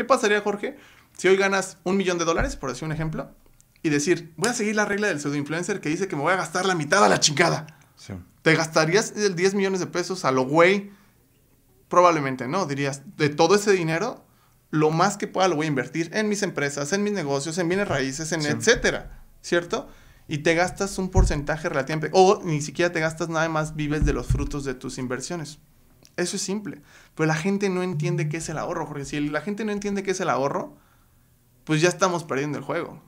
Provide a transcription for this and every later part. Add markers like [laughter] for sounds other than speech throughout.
¿Qué pasaría, Jorge, si hoy ganas un millón de dólares, por decir un ejemplo, y decir, voy a seguir la regla del pseudo influencer que dice que me voy a gastar la mitad a la chingada? ¿Te gastarías el 10 millones de pesos a lo güey? Probablemente no, dirías, de todo ese dinero, lo más que pueda lo voy a invertir en mis empresas, en mis negocios, en bienes raíces, en etcétera, ¿cierto? Y te gastas un porcentaje relativamente, o ni siquiera te gastas nada más, vives de los frutos de tus inversiones. Eso es simple. Pero la gente no entiende qué es el ahorro, porque si la gente no entiende qué es el ahorro, pues ya estamos perdiendo el juego.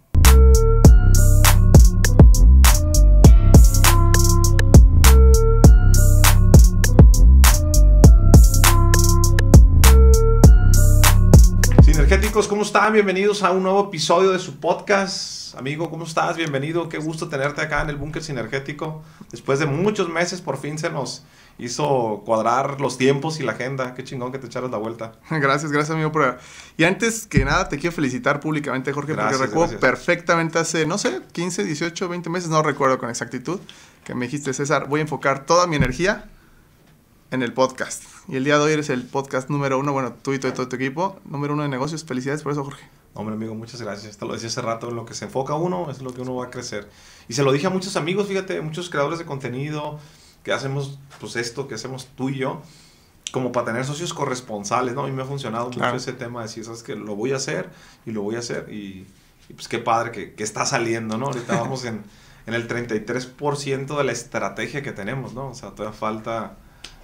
Sinergéticos, ¿cómo están? Bienvenidos a un nuevo episodio de su podcast. Amigo, ¿cómo estás? Bienvenido. Qué gusto tenerte acá en el búnker sinergético. Después de muchos meses, por fin se nos hizo cuadrar los tiempos y la agenda. Qué chingón que te echaras la vuelta. [laughs] Gracias, gracias amigo por... Y antes que nada te quiero felicitar públicamente Jorge porque recuerdo perfectamente hace, no sé, 15, 18, 20 meses, no recuerdo con exactitud, que me dijiste César, voy a enfocar toda mi energía en el podcast. Y el día de hoy eres el podcast número uno, bueno, tú y todo, tu equipo, número uno de negocios. Felicidades por eso, Jorge. Hombre, amigo, muchas gracias. Te lo decía hace rato, en lo que se enfoca uno es lo que uno va a crecer. Y se lo dije a muchos amigos, fíjate, muchos creadores de contenido, que hacemos pues esto que hacemos tú y yo, como para tener socios corresponsales, ¿no? A mí me ha funcionado mucho ese tema de decir, sabes que lo voy a hacer y lo voy a hacer y, pues qué padre que, que, está saliendo, ¿no? Ahorita [laughs] vamos en, en el 33% de la estrategia que tenemos, ¿no? O sea, todavía falta,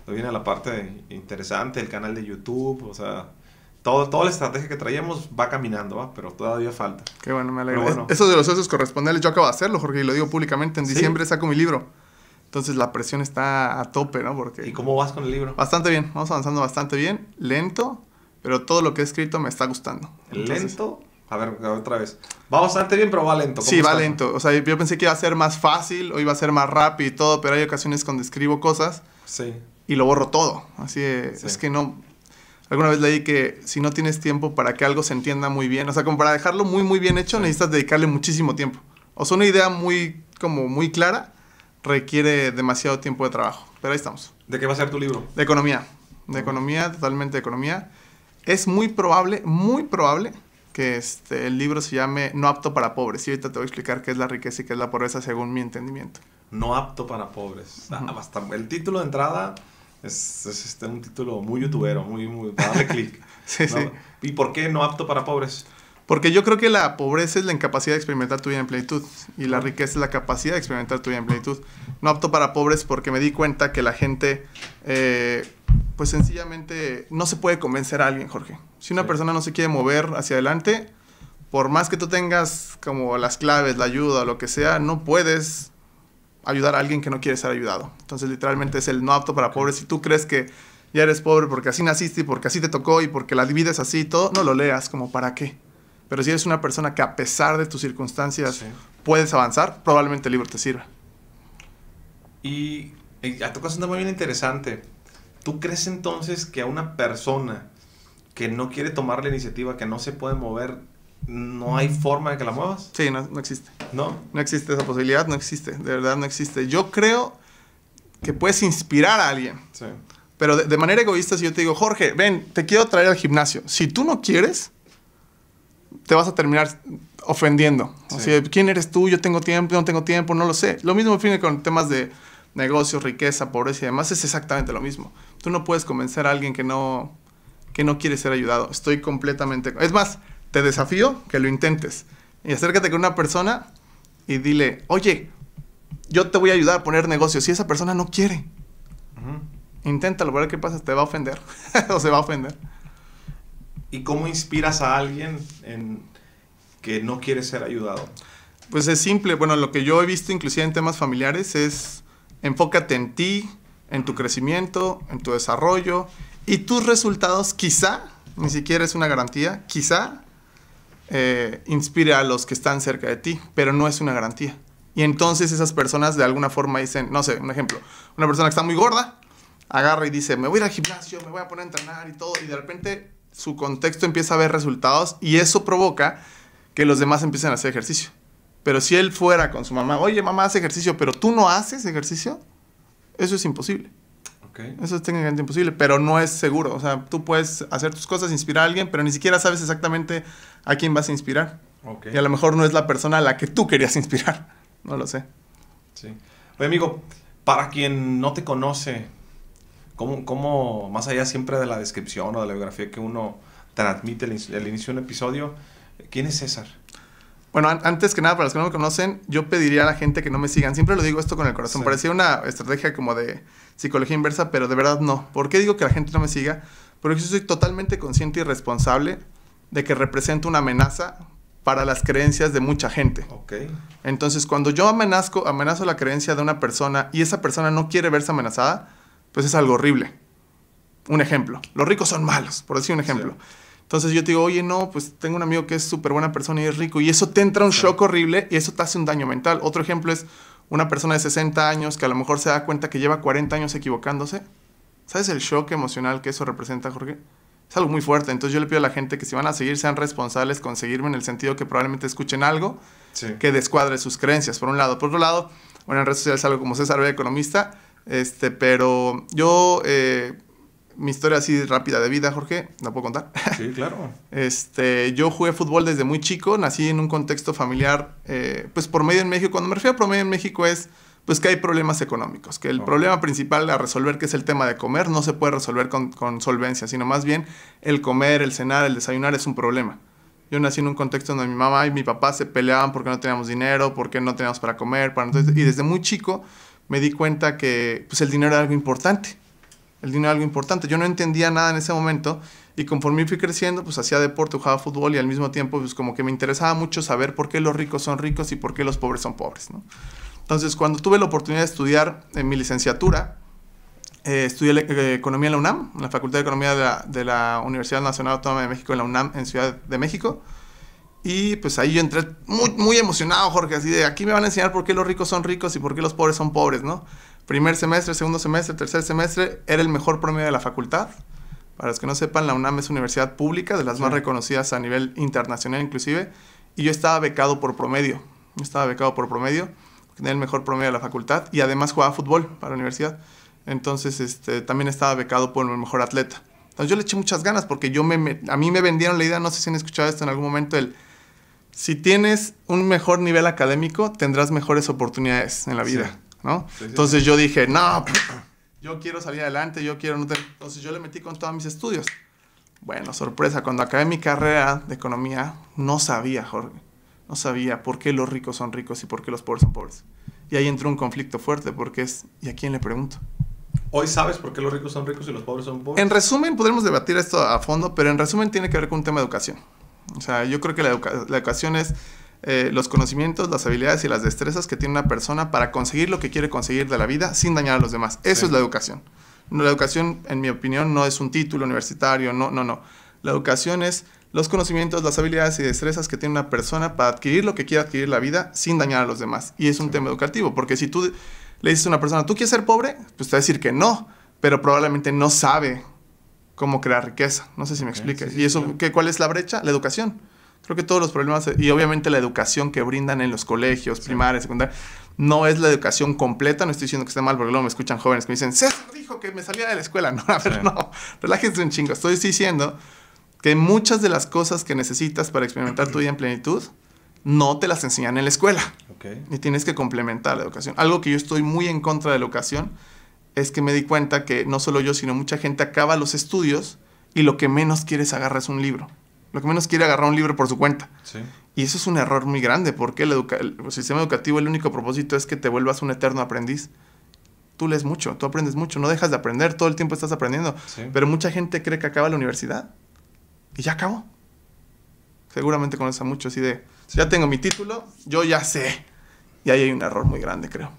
todavía viene la parte interesante, el canal de YouTube, o sea, todo, toda la estrategia que traíamos va caminando, ¿va? pero todavía falta. Qué bueno, me alegro. E-, eso de los socios corresponsales yo acabo de hacerlo, Jorge, y lo digo públicamente. En diciembre saco mi libro. Entonces la presión está a tope, ¿no? Porque, ¿Y cómo vas con el libro? Bastante bien, vamos avanzando bastante bien, lento, pero todo lo que he escrito me está gustando. lento, a ver, otra vez. Va bastante bien, pero va lento. Sí, va lento. O sea, yo pensé que iba a ser más fácil o iba a ser más rápido y todo, pero hay ocasiones cuando escribo cosas y lo borro todo. Así es, que no. Alguna vez leí que si no tienes tiempo para que algo se entienda muy bien, o sea, como para dejarlo muy, muy bien hecho, necesitas dedicarle muchísimo tiempo. O sea, una idea muy, como muy clara, requiere demasiado tiempo de trabajo. Pero ahí estamos. ¿De qué va a ser tu libro? De economía. De economía, totalmente de economía. Es muy probable, muy probable que este, el libro se llame No apto para pobres. Y ahorita te voy a explicar qué es la riqueza y qué es la pobreza según mi entendimiento. No apto para pobres. el título de entrada es, este, un título muy youtubero, muy, muy, para darle [laughs] clic. sí, sí. ¿Y por qué no apto para pobres? Porque yo creo que la pobreza es la incapacidad de experimentar tu vida en plenitud y la riqueza es la capacidad de experimentar tu vida en plenitud. No apto para pobres porque me di cuenta que la gente, eh, pues sencillamente, no se puede convencer a alguien, Jorge. Si una persona no se quiere mover hacia adelante, por más que tú tengas como las claves, la ayuda lo que sea, no puedes ayudar a alguien que no quiere ser ayudado. Entonces literalmente es el no apto para pobres. Si tú crees que ya eres pobre porque así naciste y porque así te tocó y porque la divides así y todo, no lo leas como para qué. Pero si eres una persona que a pesar de tus circunstancias puedes avanzar, probablemente el libro te sirva. Y, eh, a ah, tu caso está muy bien interesante. ¿Tú crees entonces que a una persona que no quiere tomar la iniciativa, que no se puede mover, no hay forma de que la muevas? Sí, no, existe. ¿No? No existe esa posibilidad, no existe. De verdad, no existe. Yo creo que puedes inspirar a alguien. Sí. Pero de manera egoísta, si yo te digo, Jorge, ven, te quiero traer al gimnasio. Si tú no quieres, te vas a terminar ofendiendo. O ¿quién eres tú? Yo tengo tiempo, no tengo tiempo, no lo sé. Lo mismo fin con temas de negocios, riqueza, pobreza y demás, es exactamente lo mismo. Tú no puedes convencer a alguien que no, que no quiere ser ayudado. Estoy completamente... Es más, te desafío que lo intentes. Y acércate con una persona y dile, oye, yo te voy a ayudar a poner negocios. Si esa persona no quiere, intenta. inténtalo, ver qué pasa, te va a ofender [laughs] o se va a ofender. ¿Y cómo inspiras a alguien que no quiere ser ayudado? Pues es simple. Bueno, lo que yo he visto inclusive en temas familiares es enfócate en ti, en tu crecimiento, en tu desarrollo y tus resultados quizá, ni siquiera es una garantía, quizá eh, inspire a los que están cerca de ti, pero no es una garantía. Y entonces esas personas de alguna forma dicen, no sé, un ejemplo, una persona que está muy gorda, agarra y dice, me voy al gimnasio, me voy a poner a entrenar y todo, y de repente su contexto empieza a ver resultados y eso provoca que los demás empiecen a hacer ejercicio. Pero si él fuera con su mamá, oye, mamá hace ejercicio, pero tú no haces ejercicio, eso es imposible. Okay. Eso es técnicamente imposible, pero no es seguro. O sea, tú puedes hacer tus cosas, inspirar a alguien, pero ni siquiera sabes exactamente a quién vas a inspirar. Okay. Y a lo mejor no es la persona a la que tú querías inspirar. No lo sé. Sí. Oye, amigo, para quien no te conoce, ¿Cómo, cómo más allá siempre de la descripción o de la biografía que uno transmite al inicio, de un episodio, quién es César? Bueno, antes que nada, para los que no me conocen, yo pediría a la gente que no me sigan. Siempre lo digo esto con el corazón. Parecía una estrategia como de psicología inversa, pero de verdad no. ¿Por qué digo que la gente no me siga? Porque yo soy totalmente consciente y responsable de que represento una amenaza para las creencias de mucha gente. Okay. Entonces, cuando yo amenazo la creencia de una persona y esa persona no quiere verse amenazada, pues es algo horrible. Un ejemplo, los ricos son malos, por decir un ejemplo. Entonces yo te digo, oye, no, pues tengo un amigo que es súper buena persona y es rico, y eso te entra un shock horrible y eso te hace un daño mental. Otro ejemplo es una persona de 60 años que a lo mejor se da cuenta que lleva 40 años equivocándose. ¿Sabes el shock emocional que eso representa, Jorge? Es algo muy fuerte. Entonces yo le pido a la gente que si van a seguir sean responsables con seguirme en el sentido que probablemente escuchen algo que descuadre sus creencias, por un lado. Por otro lado, bueno, en redes sociales algo como César B, economista, este, pero yo, eh, mi historia así rápida de vida, Jorge, ¿la puedo contar? [laughs] Sí, claro. este, yo jugué fútbol desde muy chico, nací en un contexto familiar, eh, pues por medio en México. Cuando me refiero a medio en México es pues que hay problemas económicos, que el problema principal a resolver, que es el tema de comer, no se puede resolver con, solvencia, sino más bien el comer, el cenar, el desayunar es un problema. Yo nací en un contexto donde mi mamá y mi papá se peleaban porque no teníamos dinero, porque no teníamos para comer, y desde muy chico me di cuenta que pues, el dinero era algo importante. El dinero era algo importante. Yo no entendía nada en ese momento y conforme fui creciendo, pues hacía deporte, jugaba fútbol y al mismo tiempo, pues como que me interesaba mucho saber por qué los ricos son ricos y por qué los pobres son pobres. ¿no? Entonces, cuando tuve la oportunidad de estudiar en eh, mi licenciatura, eh, estudié eh, Economía en la UNAM, en la Facultad de Economía de la Universidad Nacional Autónoma de México, en la UNAM, en Ciudad de México. Y pues ahí yo entré muy, muy emocionado, Jorge, así de aquí me van a enseñar por qué los ricos son ricos y por qué los pobres son pobres, ¿no? Primer semestre, segundo semestre, tercer semestre, era el mejor promedio de la facultad. Para los que no sepan, la UNAM es una universidad pública, de las más reconocidas a nivel internacional inclusive, y yo estaba becado por promedio. Yo estaba becado por promedio, tenía el mejor promedio de la facultad y además jugaba fútbol para la universidad. Entonces, este, también estaba becado por el mejor atleta. Entonces, yo le eché muchas ganas porque yo me, a mí me vendieron la idea, no sé si han escuchado esto en algún momento, el si tienes un mejor nivel académico, tendrás mejores oportunidades en la vida, ¿no? Entonces yo dije, no, [clears throat] yo quiero salir adelante, yo quiero... No Entonces yo le metí con todos mis estudios. Bueno, sorpresa, cuando acabé mi carrera de economía, no sabía, Jorge, no sabía por qué los ricos son ricos y por qué los pobres son pobres. Y ahí entró un conflicto fuerte porque es, ¿y a quién le pregunto? Hoy sabes por qué los ricos son ricos y los pobres son pobres. En resumen, podremos debatir esto a fondo, pero en resumen tiene que ver con un tema de educación. O sea, yo creo que la, educación es eh, los conocimientos, las habilidades y las destrezas que tiene una persona para conseguir lo que quiere conseguir de la vida sin dañar a los demás. Eso es la educación. la educación, en mi opinión, no es un título universitario, no, no, no. La educación es los conocimientos, las habilidades y destrezas que tiene una persona para adquirir lo que quiere adquirir la vida sin dañar a los demás. Y es un tema educativo, porque si tú le dices a una persona, ¿tú quieres ser pobre? Pues te va a decir que no, pero probablemente no sabe cómo crear riqueza. No sé si me explicas. ¿Y eso ¿qué, cuál es la brecha? La educación. Creo que todos los problemas, y obviamente la educación que brindan en los colegios, primarios, secundaria... no es la educación completa. No estoy diciendo que esté mal, porque luego me escuchan jóvenes que me dicen, César dijo que me salía de la escuela. [laughs] No, a ver, no, relájense un chingo. Estoy diciendo que muchas de las cosas que necesitas para experimentar tu vida en plenitud no te las enseñan en la escuela. Okay. Y tienes que complementar la educación. Algo que yo estoy muy en contra de la educación es que me di cuenta que no solo yo, sino mucha gente acaba los estudios y lo que menos quiere es agarrar es un libro. Lo que menos quiere agarrar un libro por su cuenta. Y eso es un error muy grande, porque el, sistema educativo el único propósito es que te vuelvas un eterno aprendiz. Tú lees mucho, tú aprendes mucho, no dejas de aprender, todo el tiempo estás aprendiendo. Pero mucha gente cree que acaba la universidad y ya acabó. Seguramente conoce a muchos así de, ya tengo mi título, yo ya sé. Y ahí hay un error muy grande, creo.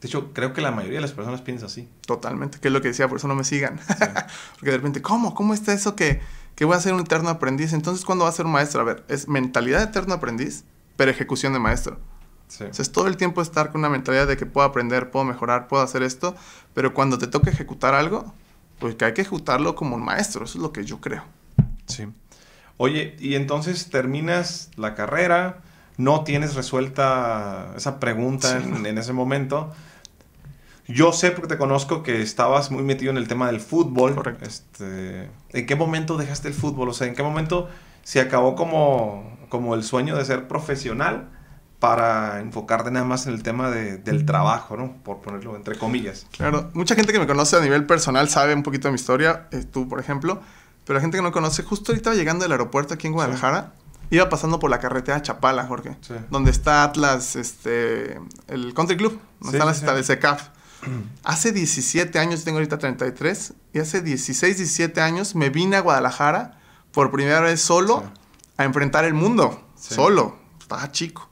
De hecho, creo que la mayoría de las personas piensa así. Totalmente, que es lo que decía, por eso no me sigan. [laughs] Porque de repente, ¿cómo? ¿Cómo está eso que, que voy a ser un eterno aprendiz? Entonces, ¿cuándo va a ser un maestro? A ver, es mentalidad de eterno aprendiz, pero ejecución de maestro. Sí. O es todo el tiempo estar con una mentalidad de que puedo aprender, puedo mejorar, puedo hacer esto, pero cuando te toca ejecutar algo, pues que hay que ejecutarlo como un maestro, eso es lo que yo creo. Sí. Oye, y entonces terminas la carrera, no tienes resuelta esa pregunta en, ese momento. Yo sé porque te conozco que estabas muy metido en el tema del fútbol. Correcto. Este, ¿En qué momento dejaste el fútbol? O sea, ¿en qué momento se acabó como, como el sueño de ser profesional para enfocarte nada más en el tema de, del trabajo, ¿no? Por ponerlo entre comillas. Claro, mucha gente que me conoce a nivel personal sabe un poquito de mi historia, eh, tú por ejemplo, pero la gente que no conoce, justo ahorita llegando del aeropuerto aquí en Guadalajara, iba pasando por la carretera Chapala, Jorge, donde está Atlas, este, el Country Club, donde está la cita de Secaf. [clears throat] Hace 17 años, tengo ahorita 33, y hace 16, 17 años me vine a Guadalajara por primera vez solo a enfrentar el mundo, solo, estaba chico.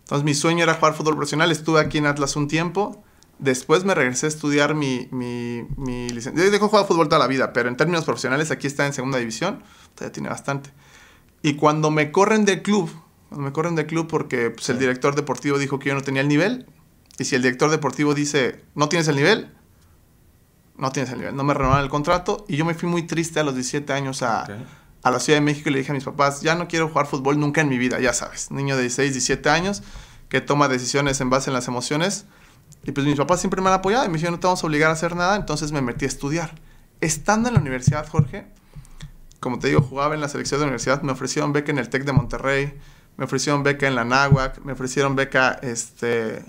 Entonces mi sueño era jugar fútbol profesional, estuve aquí en Atlas un tiempo, después me regresé a estudiar mi, mi, mi licencia. Yo dejo jugar fútbol toda la vida, pero en términos profesionales aquí está en segunda división, todavía tiene bastante. Y cuando me corren del club, cuando me corren del club porque pues, el director deportivo dijo que yo no tenía el nivel, y si el director deportivo dice, no tienes el nivel, no tienes el nivel, no me renovaron el contrato, y yo me fui muy triste a los 17 años a, a la Ciudad de México y le dije a mis papás, ya no quiero jugar fútbol nunca en mi vida, ya sabes, niño de 16, 17 años que toma decisiones en base en las emociones, y pues mis papás siempre me han apoyado y me dijeron, no te vamos a obligar a hacer nada, entonces me metí a estudiar. Estando en la universidad, Jorge, como te digo, jugaba en la selección de universidad, me ofrecieron beca en el TEC de Monterrey, me ofrecieron beca en la NAWAC, me ofrecieron beca este,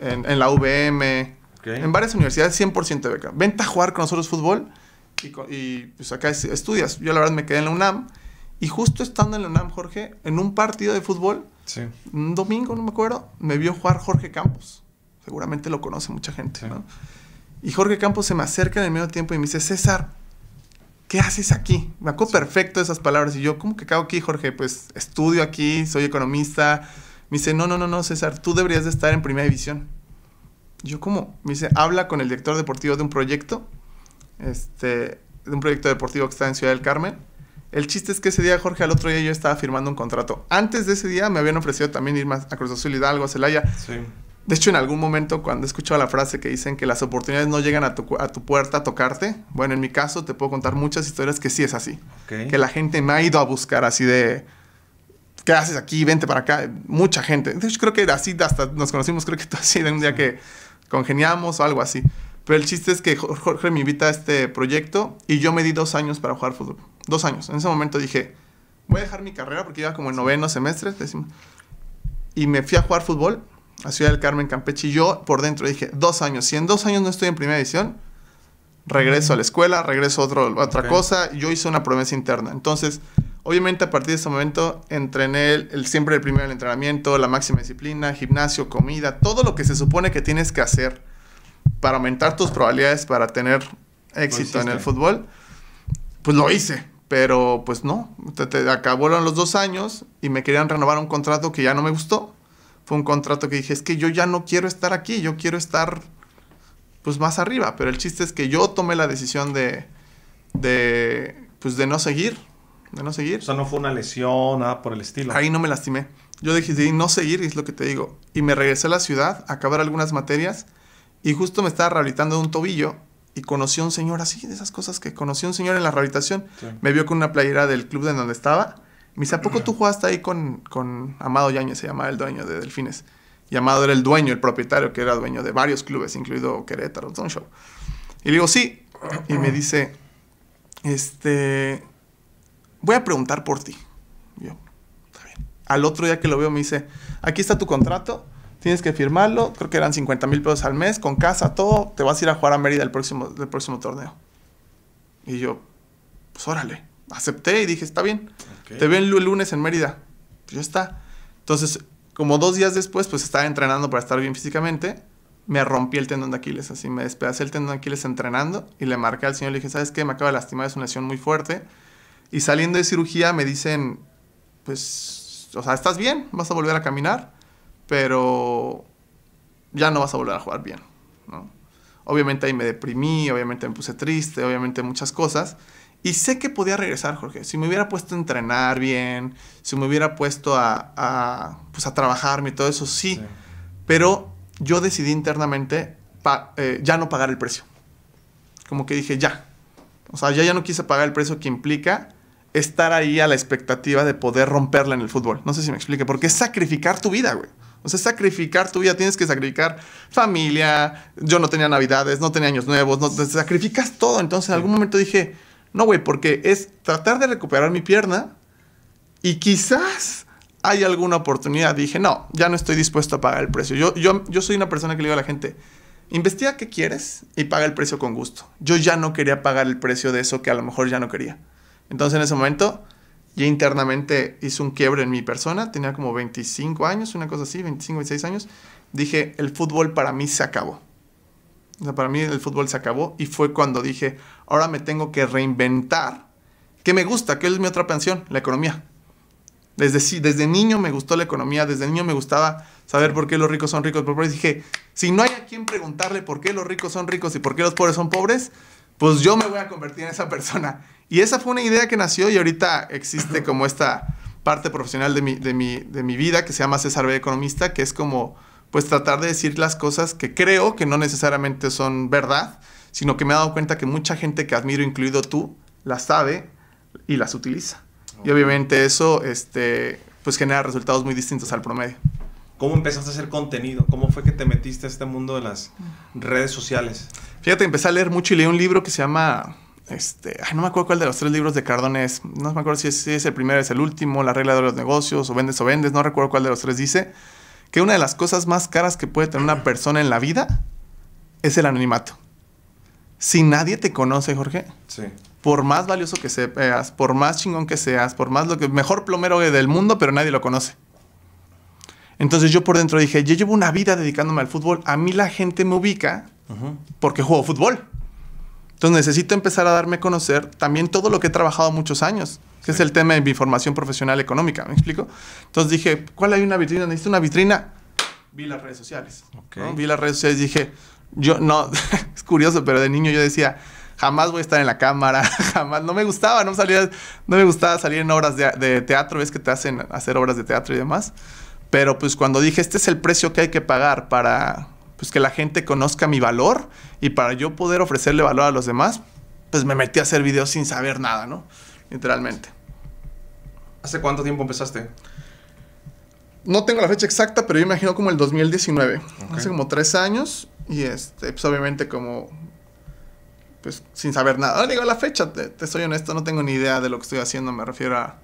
en, la UVM, en varias universidades 100% de beca. Vente a jugar con nosotros fútbol y, pues, acá estudias. Yo la verdad me quedé en la UNAM y justo estando en la UNAM, Jorge, en un partido de fútbol, un domingo, no me acuerdo, me vio jugar Jorge Campos. Seguramente lo conoce mucha gente, ¿no? Y Jorge Campos se me acerca en el medio tiempo y me dice, César, ¿qué haces aquí? Me acuerdo perfecto esas palabras. Y yo, ¿cómo que cago aquí, Jorge? Pues estudio aquí, soy economista. Me dice, no, no, no, no, César, tú deberías de estar en primera división. Yo, ¿cómo? Me dice, habla con el director deportivo de un proyecto, este, de un proyecto deportivo que está en Ciudad del Carmen. El chiste es que ese día, Jorge, al otro día yo estaba firmando un contrato. Antes de ese día me habían ofrecido también ir más a Cruz Azul Hidalgo, a Celaya. Sí. De hecho, en algún momento cuando he escuchado la frase que dicen que las oportunidades no llegan a tu, puerta a tocarte, bueno, en mi caso te puedo contar muchas historias que sí es así. Que la gente me ha ido a buscar así de, ¿qué haces aquí? Vente para acá. Mucha gente. creo que así hasta nos conocimos, creo que tú así, de un día que congeniamos o algo así. Pero el chiste es que Jorge me invita a este proyecto y yo me di dos años para jugar fútbol. Dos años. En ese momento dije, voy a dejar mi carrera porque iba como el noveno semestre, decimos, y me fui a jugar fútbol a Ciudad del Carmen, Campeche. Y yo por dentro dije, dos años. Si en dos años no estoy en primera edición, regreso a la escuela, regreso a, otro, otra cosa. Yo hice una promesa interna. Entonces, obviamente a partir de ese momento entrené el, siempre el primer el entrenamiento, la máxima disciplina, gimnasio, comida, todo lo que se supone que tienes que hacer para aumentar tus probabilidades para tener éxito en el fútbol. Pues lo hice, pero pues no, te, te acabaron los dos años y me querían renovar un contrato que ya no me gustó fue un contrato que dije, es que yo ya no quiero estar aquí, yo quiero estar pues más arriba, pero el chiste es que yo tomé la decisión de, de pues de no seguir, de no seguir. O sea, no fue una lesión, nada por el estilo. Ahí no me lastimé. Yo decidí no seguir, es lo que te digo, y me regresé a la ciudad a acabar algunas materias y justo me estaba rehabilitando de un tobillo y conocí a un señor así, de esas cosas que conocí a un señor en la rehabilitación. Me vio con una playera del club de donde estaba me dice, ¿a poco tú jugaste ahí con, Amado Yañez? Se llamaba el dueño de Delfines. Y Amado era el dueño, el propietario, que era dueño de varios clubes, incluido Querétaro, Don Show. Y le digo, sí. Y me dice, este, voy a preguntar por ti. yo, está bien. Al otro día que lo veo me dice, aquí está tu contrato, tienes que firmarlo, creo que eran 50 mil pesos al mes, con casa, todo, te vas a ir a jugar a Mérida el próximo, el próximo torneo. Y yo, pues órale, acepté y dije, está bien. Te ven el lunes en Mérida. ya está. Entonces, como dos días después, pues estaba entrenando para estar bien físicamente. Me rompí el tendón de Aquiles, así me despedacé el tendón de Aquiles entrenando y le marqué al señor y le dije, ¿sabes qué? Me acaba de lastimar, es una lesión muy fuerte. Y saliendo de cirugía me dicen, pues, o sea, estás bien, vas a volver a caminar, pero ya no vas a volver a jugar bien, Obviamente ahí me deprimí, obviamente me puse triste, obviamente muchas cosas. Y sé que podía regresar, Jorge. Si me hubiera puesto a entrenar bien, si me hubiera puesto a, a pues a trabajarme y todo eso, sí. Pero yo decidí internamente eh, ya no pagar el precio. Como que dije, ya. O sea, ya, ya no quise pagar el precio que implica estar ahí a la expectativa de poder romperla en el fútbol. No sé si me explique, porque es sacrificar tu vida, güey. O sea, sacrificar tu vida, tienes que sacrificar familia. Yo no tenía navidades, no tenía años nuevos, no, te sacrificas todo. Entonces, en algún momento dije, no, güey, porque es tratar de recuperar mi pierna y quizás hay alguna oportunidad. Dije, no, ya no estoy dispuesto a pagar el precio. Yo, yo, yo soy una persona que le digo a la gente, investiga qué quieres y paga el precio con gusto. Yo ya no quería pagar el precio de eso que a lo mejor ya no quería. Entonces en ese momento ya internamente hice un quiebre en mi persona, tenía como 25 años, una cosa así, 25, 26 años. Dije, el fútbol para mí se acabó para mí el fútbol se acabó y fue cuando dije, ahora me tengo que reinventar. ¿Qué me gusta? ¿Qué es mi otra pensión? La economía. Desde, desde niño me gustó la economía, desde niño me gustaba saber por qué los ricos son ricos. Por dije, si no hay a quien preguntarle por qué los ricos son ricos y por qué los pobres son pobres, pues yo me voy a convertir en esa persona. Y esa fue una idea que nació y ahorita existe como esta parte profesional de mi, de mi, de mi vida que se llama César B. Economista, que es como pues tratar de decir las cosas que creo que no necesariamente son verdad, sino que me he dado cuenta que mucha gente que admiro, incluido tú, las sabe y las utiliza. Y obviamente eso este, pues genera resultados muy distintos al promedio. ¿Cómo empezaste a hacer contenido? ¿Cómo fue que te metiste a este mundo de las redes sociales? Fíjate, empecé a leer mucho y leí un libro que se llama este, ay, no me acuerdo cuál de los tres libros de Cardone es. No me acuerdo si es, el primero, es el último, La regla de los negocios, o vendes o vendes, no recuerdo cuál de los tres dice que una de las cosas más caras que puede tener una persona en la vida es el anonimato. Si nadie te conoce, Jorge, por más valioso que seas, por más chingón que seas, por más lo que mejor plomero del mundo, pero nadie lo conoce. Entonces yo por dentro dije, yo llevo una vida dedicándome al fútbol, a mí la gente me ubica porque juego fútbol. Entonces necesito empezar a darme a conocer también todo lo que he trabajado muchos años que es el tema de mi formación profesional económica, ¿me explico? Entonces dije, ¿cuál hay una vitrina? Necesito una vitrina. Vi las redes sociales. Vi las redes sociales y dije, yo no, [laughs] es curioso, pero de niño yo decía, jamás voy a estar en la cámara, [laughs] jamás, no me gustaba, no, salía, no me gustaba salir en obras de, de, teatro, ves que te hacen hacer obras de teatro y demás, pero pues cuando dije, este es el precio que hay que pagar para pues que la gente conozca mi valor y para yo poder ofrecerle valor a los demás, pues me metí a hacer videos sin saber nada, ¿no? literalmente. ¿Hace cuánto tiempo empezaste? No tengo la fecha exacta, pero yo imagino como el 2019. Hace como tres años. Y este, pues obviamente como... Pues sin saber nada. No digo la fecha, te, te soy honesto, no tengo ni idea de lo que estoy haciendo. Me refiero a...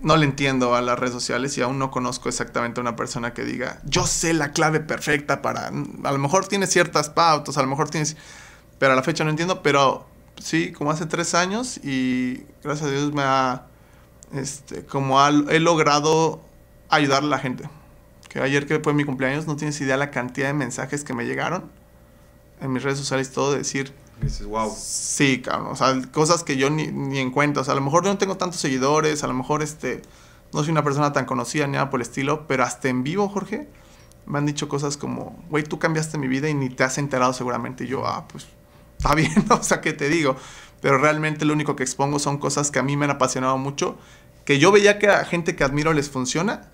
No le entiendo a las redes sociales y aún no conozco exactamente a una persona que diga, yo sé la clave perfecta para... A lo mejor tiene ciertas pautas, a lo mejor tienes... Pero a la fecha no entiendo, pero sí, como hace tres años y gracias a Dios me ha, este, como he logrado ayudar a la gente. Que ayer que fue mi cumpleaños, no tienes idea la cantidad de mensajes que me llegaron en mis redes sociales, todo decir... Dices, wow. Sí, cabrón, o sea, cosas que yo ni, ni en cuenta, o sea, a lo mejor yo no tengo tantos seguidores, a lo mejor este, no soy una persona tan conocida ni nada por el estilo, pero hasta en vivo, Jorge, me han dicho cosas como, güey, tú cambiaste mi vida y ni te has enterado seguramente. Y yo, ah, pues está bien, [laughs] o sea, ¿qué te digo? Pero realmente lo único que expongo son cosas que a mí me han apasionado mucho, que yo veía que a gente que admiro les funciona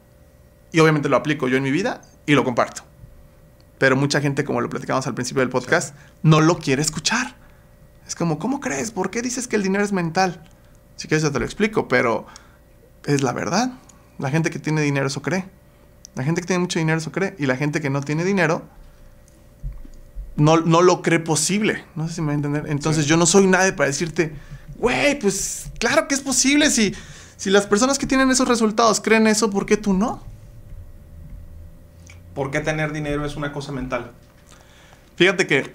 y obviamente lo aplico yo en mi vida y lo comparto. Pero mucha gente, como lo platicamos al principio del podcast, no lo quiere escuchar. Es como, ¿cómo crees? ¿Por qué dices que el dinero es mental? Si quieres, yo te lo explico, pero es la verdad. La gente que tiene dinero eso cree. La gente que tiene mucho dinero eso cree. Y la gente que no tiene dinero no, lo cree posible. No sé si me va a entender. Entonces yo no soy nadie para decirte, güey, pues claro que es posible. Si, si las personas que tienen esos resultados creen eso, ¿por qué tú no? ¿Por qué tener dinero es una cosa mental? Fíjate que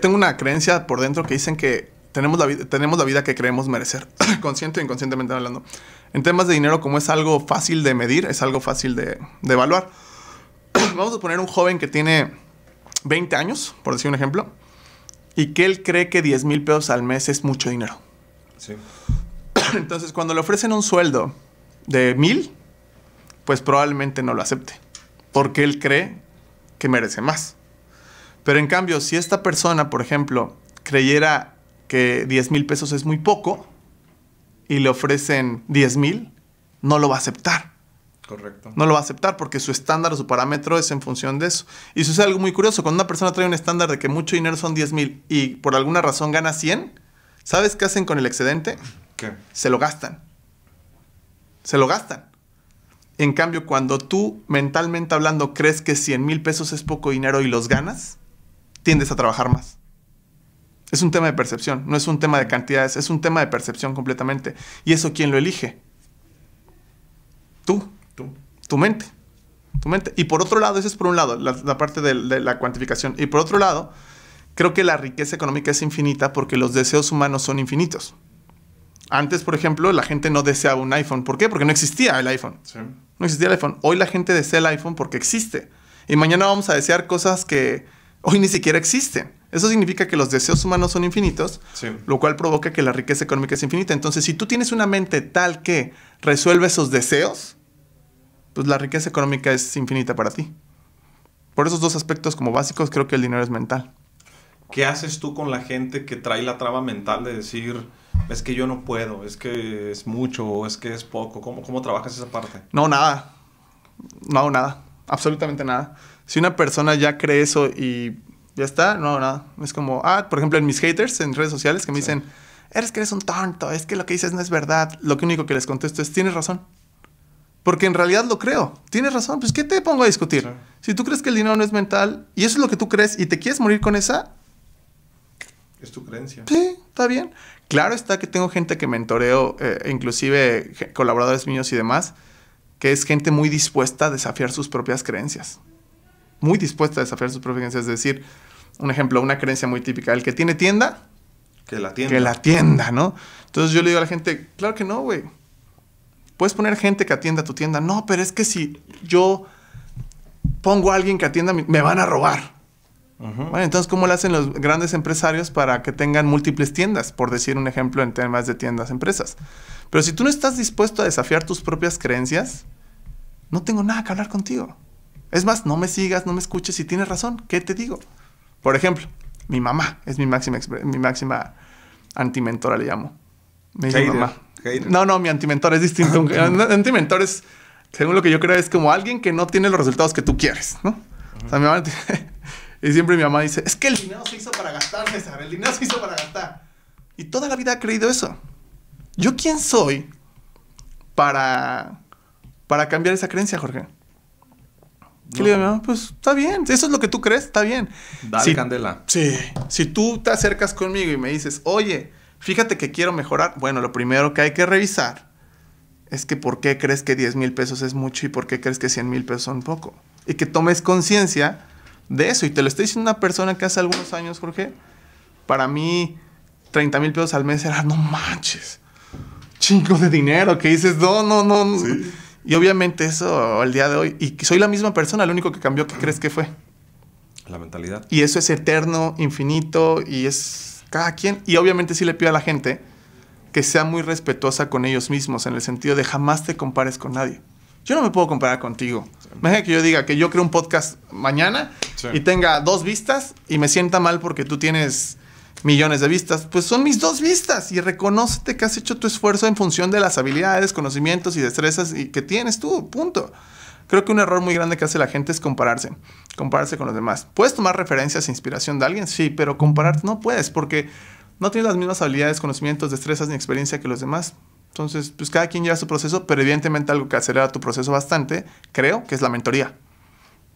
tengo una creencia por dentro que dicen que tenemos la, tenemos la vida que creemos merecer, [coughs] consciente e inconscientemente hablando. En temas de dinero, como es algo fácil de medir, es algo fácil de, evaluar. [clears throat] Vamos a poner un joven que tiene 20 años, por decir un ejemplo, y que él cree que 10 mil pesos al mes es mucho dinero. Sí. [clears throat] Entonces, cuando le ofrecen un sueldo de mil, pues probablemente no lo acepte, porque él cree que merece más. Pero en cambio, si esta persona, por ejemplo, creyera que 10 mil pesos es muy poco, y le ofrecen 10 mil, no lo va a aceptar. Correcto. No lo va a aceptar porque su estándar, o su parámetro es en función de eso. Y sucede algo muy curioso. Cuando una persona trae un estándar de que mucho dinero son 10 mil y por alguna razón gana 100, ¿sabes qué hacen con el excedente? ¿Qué? Se lo gastan. Se lo gastan. En cambio, cuando tú mentalmente hablando crees que 100 mil pesos es poco dinero y los ganas, tiendes a trabajar más. Es un tema de percepción, no es un tema de cantidades, es un tema de percepción completamente. ¿Y eso quién lo elige? Tú. Tú. Tu mente. Tu mente. Y por otro lado, eso es por un lado, la, parte de, la cuantificación. Y por otro lado, creo que la riqueza económica es infinita porque los deseos humanos son infinitos. Antes, por ejemplo, la gente no deseaba un iPhone. ¿Por qué? Porque no existía el iPhone. No existía el iPhone. Hoy la gente desea el iPhone porque existe. Y mañana vamos a desear cosas que hoy ni siquiera existen. Eso significa que los deseos humanos son infinitos, lo cual provoca que la riqueza económica es infinita. Entonces, si tú tienes una mente tal que resuelve esos deseos, pues la riqueza económica es infinita para ti. Por esos dos aspectos como básicos, creo que el dinero es mental. ¿Qué haces tú con la gente que trae la traba mental de decir, es que yo no puedo, es que es mucho o es que es poco? ¿Cómo, cómo trabajas esa parte? No, nada. No, nada. Absolutamente nada. Si una persona ya cree eso y ya está, no, nada. Es como, ah, por ejemplo, en mis haters en redes sociales que me dicen, eres que eres un tonto, es que lo que dices no es verdad. Lo único que les contesto es, tienes razón. Porque en realidad lo creo. Tienes razón, pues ¿qué te pongo a discutir? Si tú crees que el dinero no es mental y eso es lo que tú crees y te quieres morir con esa... Es tu creencia. Sí, está bien. Claro está que tengo gente que mentoreo, eh, inclusive colaboradores míos y demás, que es gente muy dispuesta a desafiar sus propias creencias muy dispuesta a desafiar sus creencias. Es decir, un ejemplo, una creencia muy típica, el que tiene tienda, que la tienda. Que la tienda, ¿no? Entonces yo le digo a la gente, claro que no, güey. Puedes poner gente que atienda tu tienda. No, pero es que si yo pongo a alguien que atienda, me van a robar. Bueno, entonces, ¿cómo lo hacen los grandes empresarios para que tengan múltiples tiendas? Por decir un ejemplo en temas de tiendas, empresas. Pero si tú no estás dispuesto a desafiar tus propias creencias, no tengo nada que hablar contigo. Es más, no me sigas, no me escuches si tienes razón. ¿Qué te digo? Por ejemplo, mi mamá es mi máxima, mi máxima antimentora, le llamo. Mi mamá. No, no, mi antimentora es distinto. [laughs] antimentor es, según lo que yo creo, es como alguien que no tiene los resultados que tú quieres, ¿no? O sea, mi [laughs] y siempre mi mamá dice, es que el dinero se hizo para gastar, César. El dinero se hizo para gastar. Y toda la vida ha creído eso. ¿Yo quién soy para, para cambiar esa creencia, Jorge? Pues está bien, eso es lo que tú crees, está bien. Dale candela. Sí, si tú te acercas conmigo y me dices, oye, fíjate que quiero mejorar, bueno, lo primero que hay que revisar es que por qué crees que 10 mil pesos es mucho y por qué crees que 100 mil pesos son poco. Y que tomes conciencia de eso. Y te lo estoy diciendo una persona que hace algunos años, Jorge, para mí 30 mil pesos al mes era, no manches, chingo de dinero, que dices, no, no, no. Sí. Y obviamente eso al día de hoy, y soy la misma persona, lo único que cambió, ¿qué crees que fue? La mentalidad. Y eso es eterno, infinito, y es cada quien. Y obviamente sí le pido a la gente que sea muy respetuosa con ellos mismos, en el sentido de jamás te compares con nadie. Yo no me puedo comparar contigo. imagínate Imagina que yo diga que yo creo un podcast mañana y tenga dos vistas y me sienta mal porque tú tienes millones de vistas, pues son mis dos vistas y reconócete que has hecho tu esfuerzo en función de las habilidades, conocimientos y destrezas y que tienes tú, punto. Creo que un error muy grande que hace la gente es compararse, compararse con los demás. ¿Puedes tomar referencias e inspiración de alguien? Sí, pero compararte no puedes porque no tienes las mismas habilidades, conocimientos, destrezas ni experiencia que los demás. Entonces, pues cada quien lleva su proceso, pero evidentemente algo que acelera tu proceso bastante, creo que es la mentoría.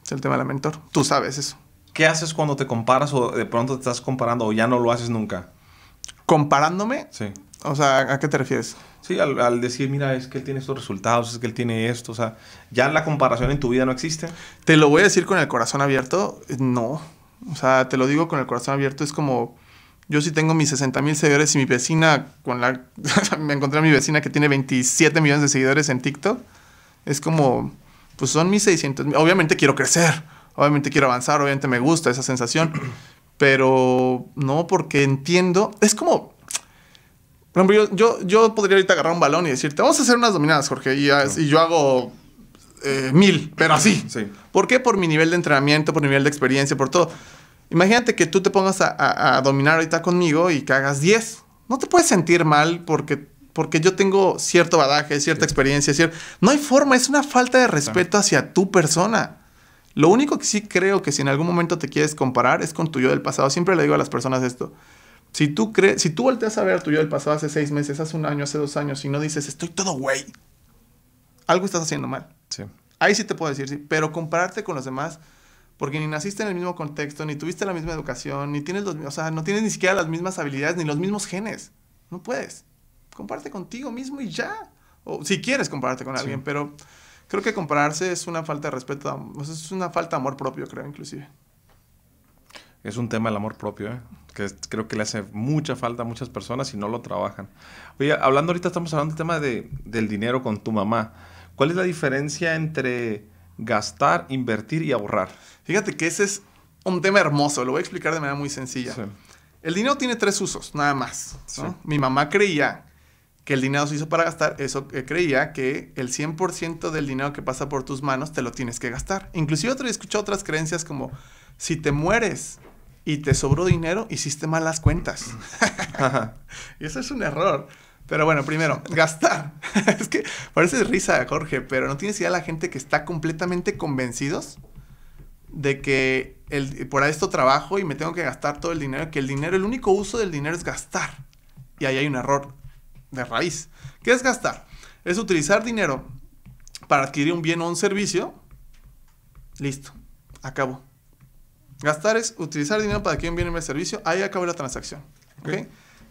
Es el tema de la mentor. Tú sabes eso. ¿Qué haces cuando te comparas o de pronto te estás comparando o ya no lo haces nunca? ¿Comparándome? Sí. O sea, ¿a qué te refieres? Sí, al, decir, mira, es que él tiene estos resultados, es que él tiene esto, o sea, ya la comparación en tu vida no existe. Te lo voy a decir con el corazón abierto, no. O sea, te lo digo con el corazón abierto, es como, yo sí tengo mis 60 mil seguidores y mi vecina, con la, [laughs] me encontré a mi vecina que tiene 27 millones de seguidores en TikTok, es como, pues son mis 600 obviamente quiero crecer. Obviamente quiero avanzar, obviamente me gusta esa sensación, [clears throat] pero no porque entiendo. Es como, por ejemplo, yo, yo, yo podría ahorita agarrar un balón y decirte, vamos a hacer unas dominadas, Jorge, y, yo hago eh, mil, pero así. [clears throat] Sí. ¿Por qué? Por mi nivel de entrenamiento, por mi nivel de experiencia, por todo. Imagínate que tú te pongas a, dominar ahorita conmigo y que hagas 10. No te puedes sentir mal porque, porque yo tengo cierto badaje, cierta experiencia. cierto No hay forma, es una falta de respeto hacia tu persona. Lo único que sí creo que si en algún momento te quieres comparar es con tu yo del pasado. Siempre le digo a las personas esto. Si tú, crees, si tú volteas a ver tu yo del pasado hace seis meses, hace un año, hace dos años, y no dices, estoy todo güey, algo estás haciendo mal. Sí. Ahí sí te puedo decir, sí. Pero compararte con los demás, porque ni naciste en el mismo contexto, ni tuviste la misma educación, ni tienes los, o sea, no tienes ni siquiera las mismas habilidades, ni los mismos genes. No puedes. Comparte contigo mismo y ya. O si quieres compararte con alguien, pero Creo que compararse es una falta de respeto, es una falta de amor propio, creo, inclusive. Es un tema del amor propio, ¿eh? que creo que le hace mucha falta a muchas personas y no lo trabajan. Oye, hablando ahorita, estamos hablando del tema del dinero con tu mamá. ¿Cuál es la diferencia entre gastar, invertir y ahorrar? Fíjate que ese es un tema hermoso, lo voy a explicar de manera muy sencilla. El dinero tiene tres usos, nada más. Mi mamá creía que el dinero se hizo para gastar, eso eh, creía que el 100% del dinero que pasa por tus manos te lo tienes que gastar. Inclusive otro, escuchó otras creencias como, si te mueres y te sobró dinero, hiciste malas cuentas. [laughs] [laughs] y eso es un error. Pero bueno, primero, gastar. [laughs] es que parece risa, Jorge, pero no tienes idea la gente que está completamente convencidos de que el, por esto trabajo y me tengo que gastar todo el dinero, que el dinero, el único uso del dinero es gastar. Y ahí hay un error de raíz. ¿Qué es gastar? Es utilizar dinero para adquirir un bien o un servicio. Listo, acabo. Gastar es utilizar dinero para adquirir un bien o un servicio. Ahí acabó la transacción. ¿okay? Okay.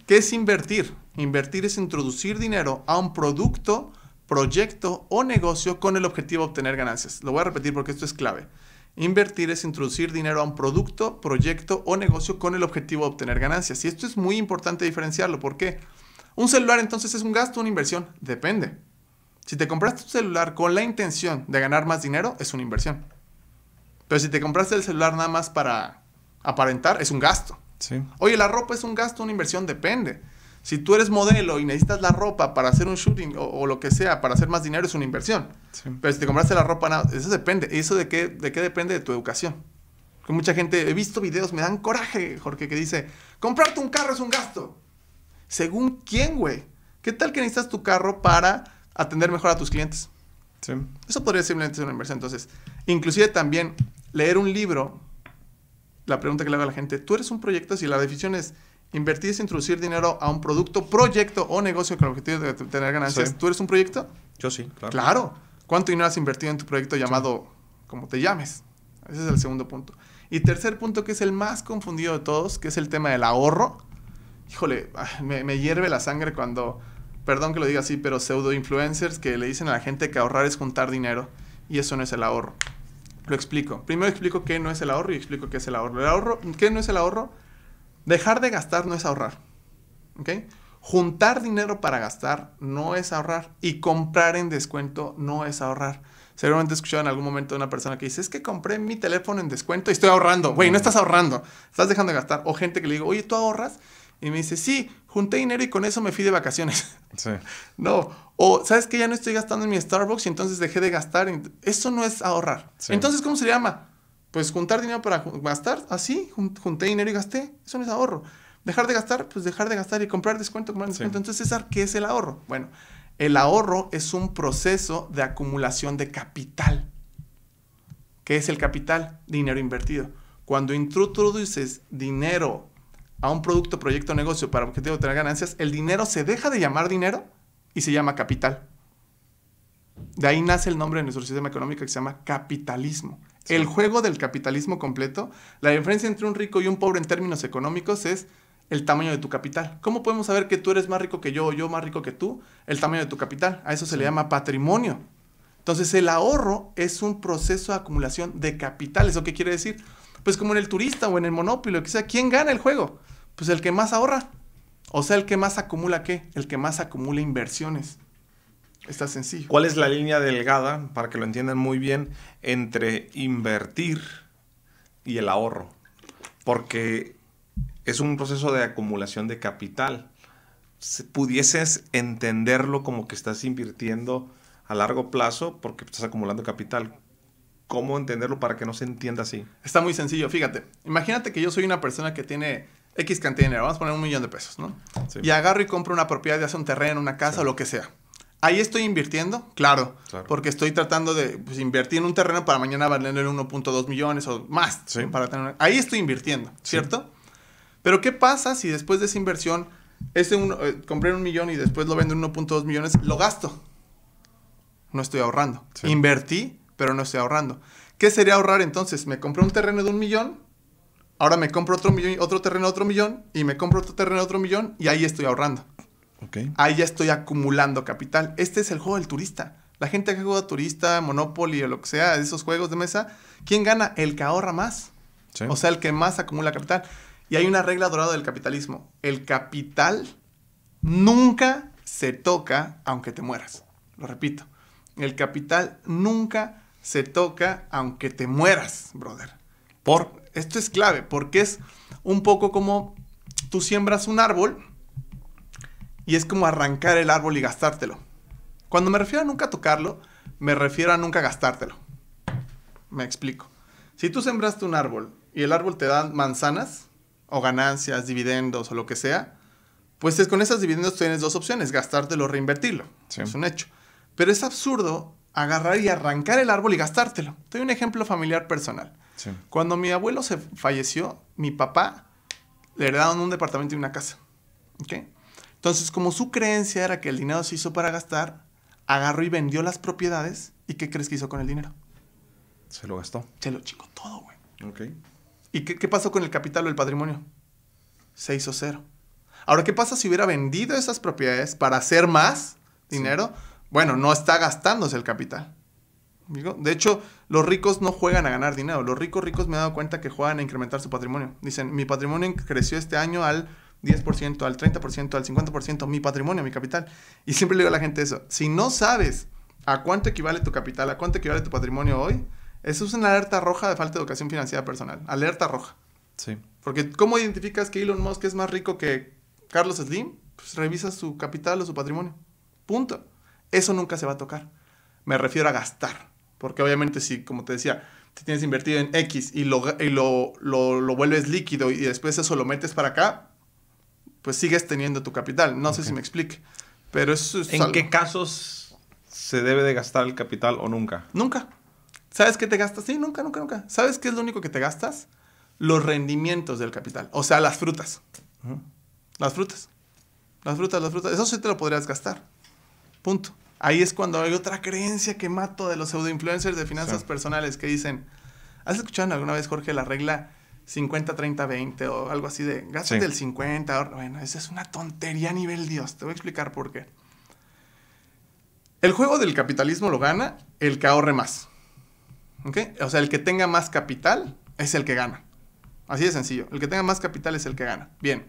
qué es invertir? Invertir es introducir dinero a un producto, proyecto o negocio con el objetivo de obtener ganancias. Lo voy a repetir porque esto es clave. Invertir es introducir dinero a un producto, proyecto o negocio con el objetivo de obtener ganancias. Y esto es muy importante diferenciarlo. ¿Por qué? Porque ¿Un celular entonces es un gasto o una inversión? Depende. Si te compraste un celular con la intención de ganar más dinero, es una inversión. Pero si te compraste el celular nada más para aparentar, es un gasto. Sí. Oye, la ropa es un gasto, o una inversión, depende. Si tú eres modelo y necesitas la ropa para hacer un shooting o, lo que sea, para hacer más dinero, es una inversión. Pero si te compraste la ropa, nada, eso depende. ¿Y ¿Eso de qué, de qué depende? De tu educación. con mucha gente, he visto videos, me dan coraje, Jorge, que dice, comprarte un carro es un gasto. ¿Según quién, güey? ¿Qué tal que necesitas tu carro para atender mejor a tus clientes? Sí. Eso podría simplemente ser una inversión. Entonces, inclusive también leer un libro, la pregunta que le hago a la gente, tú eres un proyecto, si la definición es invertir es introducir dinero a un producto, proyecto o negocio con el objetivo de tener ganancias, ¿tú eres un proyecto? Yo sí, claro. Claro. ¿Cuánto dinero has invertido en tu proyecto llamado, como te llames? Ese es el segundo punto. Y tercer punto, que es el más confundido de todos, que es el tema del ahorro híjole, ah, me, hierve la sangre cuando, perdón que lo diga así, pero pseudo influencers que le dicen a la gente que ahorrar es juntar dinero y eso no es el ahorro. Lo explico. Primero explico qué no es el ahorro y explico qué es el ahorro. El ahorro, ¿qué no es el ahorro? Dejar de gastar no es ahorrar. ¿Ok? Juntar dinero para gastar no es ahorrar y comprar en descuento no es ahorrar. Seguramente he escuchado en algún momento a una persona que dice, es que compré mi teléfono en descuento y estoy ahorrando. Güey, no estás ahorrando, estás dejando de gastar. O gente que le digo, oye, ¿tú ahorras? Y me dice, sí, junté dinero y con eso me fui de vacaciones. [laughs] Sí. No, o sabes que ya no estoy gastando en mi Starbucks y entonces dejé de gastar. Eso no es ahorrar. Entonces, ¿cómo se llama? Pues juntar dinero para gastar, así, junté dinero y gasté. Eso no es ahorro. Dejar de gastar, pues dejar de gastar y comprar descuento, comprar descuento. Entonces, César, ¿qué es el ahorro? Bueno, el ahorro es un proceso de acumulación de capital. ¿Qué es el capital? Dinero invertido. Cuando introduces dinero a un producto, proyecto, negocio para objetivo de tener ganancias, el dinero se deja de llamar dinero y se llama capital. De ahí nace el nombre de nuestro sistema económico que se llama capitalismo. El juego del capitalismo completo, la diferencia entre un rico y un pobre en términos económicos es el tamaño de tu capital. ¿Cómo podemos saber que tú eres más rico que yo o yo más rico que tú? El tamaño de tu capital. A eso se le llama patrimonio. Entonces el ahorro es un proceso de acumulación de capital. ¿Eso qué quiere decir? Pues como en el turista o en el monopolio, que ¿quién gana el juego? Pues el que más ahorra. O sea, el que más acumula qué? El que más acumula inversiones. Está sencillo. ¿Cuál es la línea delgada, para que lo entiendan muy bien, entre invertir y el ahorro? Porque es un proceso de acumulación de capital. Si pudieses entenderlo como que estás invirtiendo a largo plazo porque estás acumulando capital. ¿Cómo entenderlo para que no se entienda así? Está muy sencillo, fíjate. Imagínate que yo soy una persona que tiene X cantidad de dinero, vamos a poner un millón de pesos, ¿no? Y agarro y compro una propiedad, ya sea un terreno, una casa, o lo que sea. Ahí estoy invirtiendo, claro, porque estoy tratando de pues, invertir en un terreno para mañana valer 1.2 millones o más. Para tener Ahí estoy invirtiendo, ¿cierto? Pero ¿qué pasa si después de esa inversión, ese uno, eh, compré un millón y después lo vendo 1.2 millones, lo gasto? No estoy ahorrando. Invertí, pero no estoy ahorrando. ¿Qué sería ahorrar entonces? Me compré un terreno de un millón, Ahora me compro otro otro terreno, otro millón, y me compro otro terreno, otro millón, y ahí estoy ahorrando. Ahí ya estoy acumulando capital. Este es el juego del turista. La gente que juega turista, Monopoly o lo que sea, esos juegos de mesa, ¿quién gana? El que ahorra más. O sea, el que más acumula capital. Y hay una regla dorada del capitalismo. El capital nunca se toca aunque te mueras. Lo repito. El capital nunca se toca aunque te mueras, brother. ¿Por? esto es clave porque es un poco como tú siembras un árbol y es como arrancar el árbol y gastártelo. Cuando me refiero a nunca tocarlo, me refiero a nunca gastártelo. Me explico. Si tú sembraste un árbol y el árbol te da manzanas o ganancias, dividendos o lo que sea, pues con esas dividendos tienes dos opciones, gastártelo o reinvertirlo. Es un hecho. Pero es absurdo agarrar y arrancar el árbol y gastártelo. Te doy un ejemplo familiar personal. Cuando mi abuelo se falleció, mi papá le heredaron un departamento y una casa. ¿Okay? Entonces, como su creencia era que el dinero se hizo para gastar, agarró y vendió las propiedades. ¿Y qué crees que hizo con el dinero? Se lo gastó. Se lo chingó todo, güey. Ok. ¿Y qué, pasó con el capital o el patrimonio? Se hizo cero. Ahora, ¿qué pasa si hubiera vendido esas propiedades para hacer más dinero? Bueno, no está gastándose el capital. Digo, de hecho, los ricos no juegan a ganar dinero. Los ricos ricos me he dado cuenta que juegan a incrementar su patrimonio. Dicen, mi patrimonio creció este año al 10%, al 30%, al 50%, mi patrimonio, mi capital. Y siempre le digo a la gente eso, si no sabes a cuánto equivale tu capital, a cuánto equivale tu patrimonio hoy, eso es una alerta roja de falta de educación financiera personal. Alerta roja. Sí. Porque ¿cómo identificas que Elon Musk es más rico que Carlos Slim? Pues revisas su capital o su patrimonio. Punto. Eso nunca se va a tocar. Me refiero a gastar porque obviamente si, como te decía, te tienes invertido en X y lo, y lo, lo, vuelves líquido y después eso lo metes para acá, pues sigues teniendo tu capital. No sé si me explique, pero eso es ¿En qué casos se debe de gastar el capital o nunca? Nunca. ¿Sabes qué te gastas? Sí, nunca, nunca, nunca. ¿Sabes qué es lo único que te gastas? Los rendimientos del capital, o sea, las frutas. Las frutas. Las frutas, las frutas. Eso sí te lo podrías gastar. Punto. Ahí es cuando hay otra creencia que mato de los pseudo-influencers de finanzas personales que dicen, ¿has escuchado alguna vez, Jorge, la regla 50-30-20 o algo así de gastos del 50? Bueno, esa es una tontería a nivel Dios. Te voy a explicar por qué. El juego del capitalismo lo gana el que ahorre más. ¿Ok? O sea, el que tenga más capital es el que gana. Así de sencillo. El que tenga más capital es el que gana. Bien.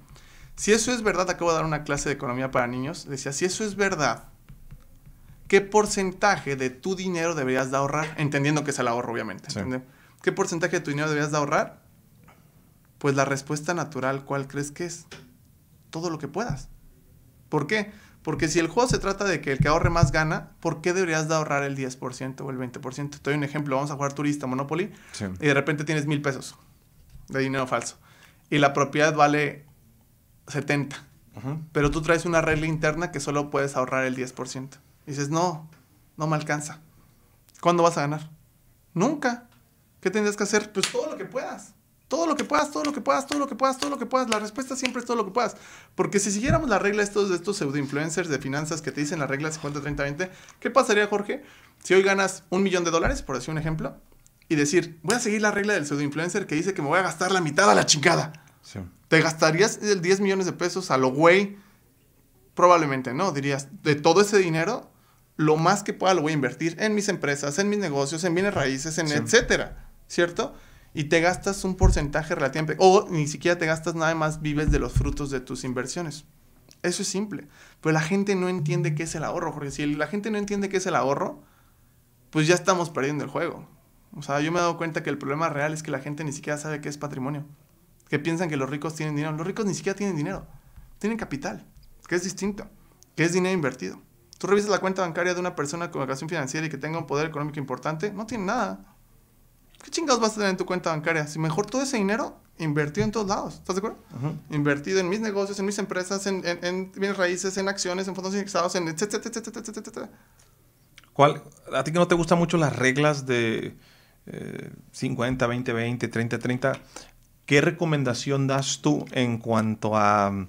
Si eso es verdad, acabo de dar una clase de economía para niños. Decía, si eso es verdad, ¿qué porcentaje de tu dinero deberías de ahorrar? Entendiendo que es el ahorro, obviamente. ¿Qué porcentaje de tu dinero deberías de ahorrar? Pues la respuesta natural, ¿cuál crees que es? Todo lo que puedas. ¿Por qué? Porque si el juego se trata de que el que ahorre más gana, ¿por qué deberías de ahorrar el 10% o el 20%? Te doy un ejemplo, vamos a jugar turista, Monopoly, y de repente tienes mil pesos de dinero falso. Y la propiedad vale 70. Pero tú traes una regla interna que solo puedes ahorrar el 10% dices, no, no me alcanza. ¿Cuándo vas a ganar? Nunca. ¿Qué tendrías que hacer? Pues todo lo que puedas. Todo lo que puedas, todo lo que puedas, todo lo que puedas, todo lo que puedas. La respuesta siempre es todo lo que puedas. Porque si siguiéramos la regla de estos, estos pseudo-influencers de finanzas que te dicen la regla 50-30-20, ¿qué pasaría, Jorge? Si hoy ganas un millón de dólares, por decir un ejemplo, y decir, voy a seguir la regla del pseudo-influencer que dice que me voy a gastar la mitad a la chingada. Sí. ¿Te gastarías el 10 millones de pesos a lo güey? Probablemente no. Dirías, de todo ese dinero, lo más que pueda lo voy a invertir en mis empresas, en mis negocios, en bienes raíces, en etcétera, ¿cierto? Y te gastas un porcentaje relativamente, o ni siquiera te gastas nada más, vives de los frutos de tus inversiones. Eso es simple. Pero la gente no entiende qué es el ahorro, porque si la gente no entiende qué es el ahorro, pues ya estamos perdiendo el juego. O sea, yo me he dado cuenta que el problema real es que la gente ni siquiera sabe qué es patrimonio. Que piensan que los ricos tienen dinero. Los ricos ni siquiera tienen dinero. Tienen capital, que es distinto, que es dinero invertido. Tú revisas la cuenta bancaria de una persona con educación financiera y que tenga un poder económico importante, no tiene nada. ¿Qué chingados vas a tener en tu cuenta bancaria? Si mejor todo ese dinero invertido en todos lados, ¿estás de acuerdo? Invertido en mis negocios, en mis empresas, en, en, bienes raíces, en acciones, en fondos indexados, en ¿Cuál? ¿A ti que no te gustan mucho las reglas de 50, 20, 20, 30, 30? ¿Qué recomendación das tú en cuanto a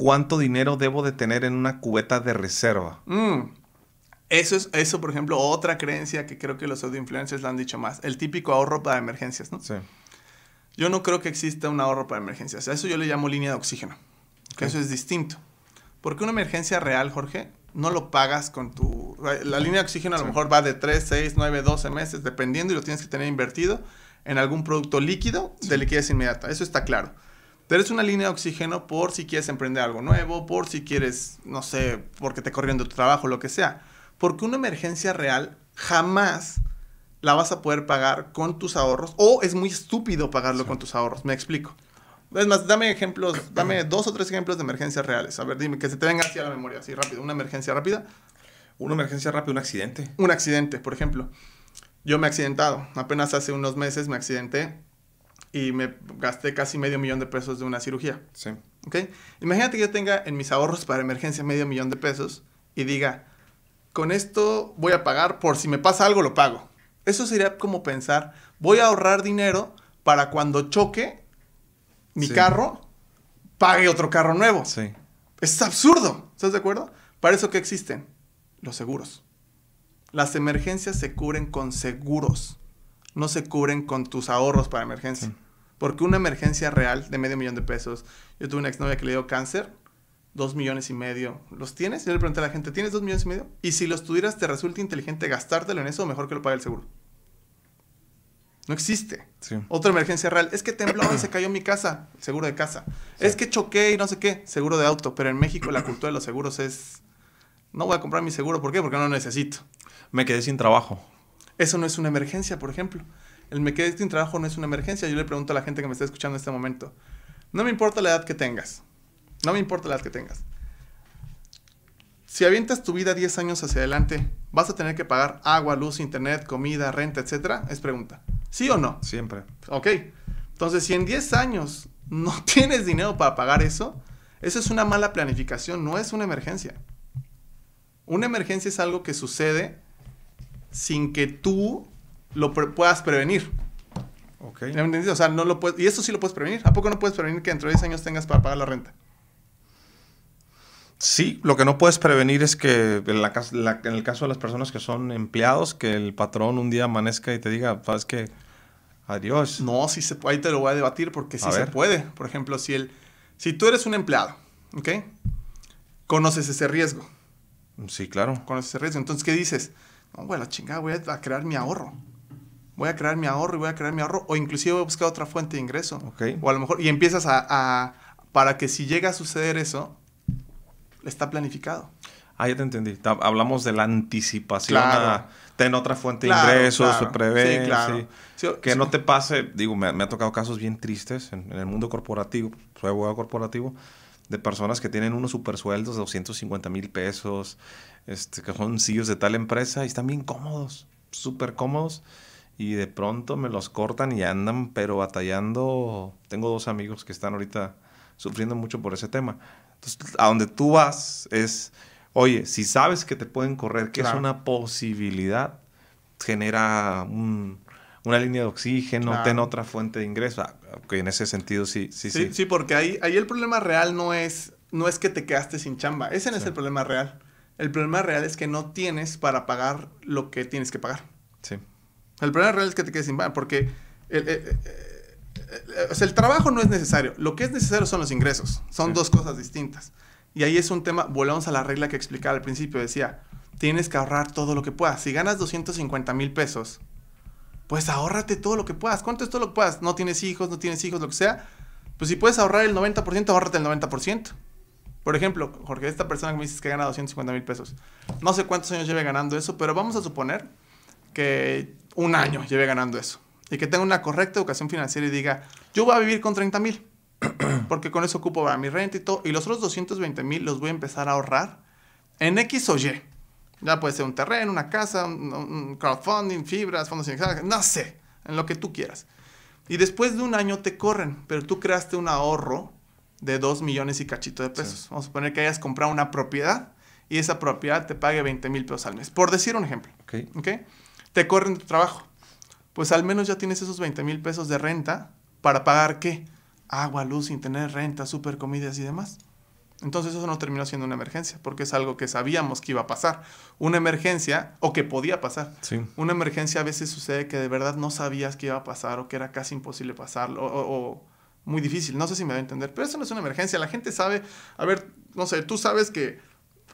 cuánto dinero debo de tener en una cubeta de reserva. Mm. Eso es, eso, por ejemplo, otra creencia que creo que los audio la han dicho más. El típico ahorro para emergencias, ¿no? Sí. Yo no creo que exista un ahorro para emergencias. A eso yo le llamo línea de oxígeno. Que eso es distinto. Porque una emergencia real, Jorge, no lo pagas con tu... La línea de oxígeno a lo mejor va de 3, 6, 9, 12 meses, dependiendo, y lo tienes que tener invertido en algún producto líquido de liquidez inmediata. Eso está claro. Pero es una línea de oxígeno por si quieres emprender algo nuevo, por si quieres, no sé, porque te corriendo de tu trabajo, lo que sea. Porque una emergencia real jamás la vas a poder pagar con tus ahorros o es muy estúpido pagarlo con tus ahorros. Me explico. Es más, dame ejemplos, dame dos o tres ejemplos de emergencias reales. A ver, dime, que se te venga así a la memoria, así rápido. Una emergencia rápida. Una emergencia rápida, un accidente. Un accidente, por ejemplo. Yo me he accidentado. Apenas hace unos meses me accidenté y me gasté casi medio millón de pesos de una cirugía. Sí. ¿Ok? Imagínate que yo tenga en mis ahorros para emergencia medio millón de pesos y diga, con esto voy a pagar por si me pasa algo, lo pago. Eso sería como pensar, voy a ahorrar dinero para cuando choque mi carro, pague otro carro nuevo. Sí. Es absurdo, ¿estás de acuerdo? Para eso que existen los seguros. Las emergencias se cubren con seguros no se cubren con tus ahorros para emergencia. Porque una emergencia real de medio millón de pesos, yo tuve una exnovia que le dio cáncer, dos millones y medio. ¿Los tienes? Yo le pregunté a la gente, ¿tienes dos millones y medio? Y si los tuvieras, ¿te resulta inteligente gastártelo en eso o mejor que lo pague el seguro? No existe. Otra emergencia real. Es que tembló y se cayó mi casa. Seguro de casa. Es que choqué y no sé qué. Seguro de auto. Pero en México la cultura de los seguros es... No voy a comprar mi seguro. ¿Por qué? Porque no lo necesito. Me quedé sin trabajo. Eso no es una emergencia, por ejemplo. El me quedé sin trabajo no es una emergencia. Yo le pregunto a la gente que me está escuchando en este momento. No me importa la edad que tengas. No me importa la edad que tengas. Si avientas tu vida 10 años hacia adelante, ¿vas a tener que pagar agua, luz, internet, comida, renta, etcétera? Es pregunta. ¿Sí o no? Siempre. Ok. Entonces, si en 10 años no [laughs] tienes dinero para pagar eso, eso es una mala planificación, no es una emergencia. Una emergencia es algo que sucede sin que tú lo puedas prevenir. Ok. O sea, no lo puedes... Y eso sí lo puedes prevenir. ¿A poco no puedes prevenir que dentro de 10 años tengas para pagar la renta? Sí, lo que no puedes prevenir es que en, el caso de las personas que son empleados, que el patrón un día amanezca y te diga, sabes que, adiós. No, sí se ahí te lo voy a debatir porque sí se puede. Por ejemplo, si, el, si tú eres un empleado, ¿ok? Conoces ese riesgo. Sí, claro. Conoces ese riesgo. Entonces, ¿qué dices? No, güey, la chingada, voy a crear mi ahorro. Voy a crear mi ahorro y voy a crear mi ahorro. O inclusive voy a buscar otra fuente de ingreso. O a lo mejor, y empiezas a, para que si llega a suceder eso, está planificado. Ah, ya te entendí. Hablamos de la anticipación claro. a otra fuente de ingresos, se prevé. Sí, claro. que no te pase, digo, me, ha tocado casos bien tristes en, el mundo corporativo, soy abogado corporativo, de personas que tienen unos supersueldos de 250 mil pesos, este, cajoncillos de tal empresa y están bien cómodos, súper cómodos. Y de pronto me los cortan y andan, pero batallando. Tengo dos amigos que están ahorita sufriendo mucho por ese tema. Entonces, a donde tú vas es, oye, si sabes que te pueden correr, que es una posibilidad, genera una línea de oxígeno, ten otra fuente de ingreso. que ah, en ese sentido, sí, sí, sí. Sí, porque ahí, ahí el problema real no es, no es que te quedaste sin chamba. Ese no es el problema real. El problema real es que no tienes para pagar lo que tienes que pagar. Sí. El problema real es que te quedes sin pagar, porque eh, eh, eh, el, trabajo no es necesario. Lo que es necesario son los ingresos. Son dos cosas distintas. Y ahí es un tema, volvemos a la regla que explicaba al principio. Decía, tienes que ahorrar todo lo que puedas. Si ganas 250 mil pesos, pues ahorrate todo lo que puedas. ¿Cuánto es todo lo que puedas? No tienes hijos, no tienes hijos, lo que sea. Pues si puedes ahorrar el 90%, ahórrate el 90%. Por ejemplo, Jorge, esta persona que me dices que gana 250 mil pesos, no sé cuántos años lleve ganando eso, pero vamos a suponer que un año lleve ganando eso y que tenga una correcta educación financiera y diga, yo voy a vivir con 30 mil, [clears throat] porque con eso ocupo mi renta y todo, y los otros 220 mil los voy a empezar a ahorrar en X o Y. Ya puede ser un terreno, una casa, un, crowdfunding, fibras, fondos indexados, no sé, en lo que tú quieras. Y después de un año te corren, pero tú creaste un ahorro de 2 millones y cachito de pesos. Vamos a suponer que hayas comprado una propiedad y esa propiedad te pague 20 mil pesos al mes, por decir un ejemplo. Okay. Te corren de tu trabajo. Pues al menos ya tienes esos 20 mil pesos de renta para pagar qué? Agua, luz, sin tener renta, super comidas y demás. Entonces eso no terminó siendo una emergencia, porque es algo que sabíamos que iba a pasar. Una emergencia, o que podía pasar. Sí. Una emergencia a veces sucede que de verdad no sabías que iba a pasar o que era casi imposible pasarlo, o, muy difícil. No sé si me va a entender, pero eso no es una emergencia. La gente sabe, a ver, no sé, tú sabes que,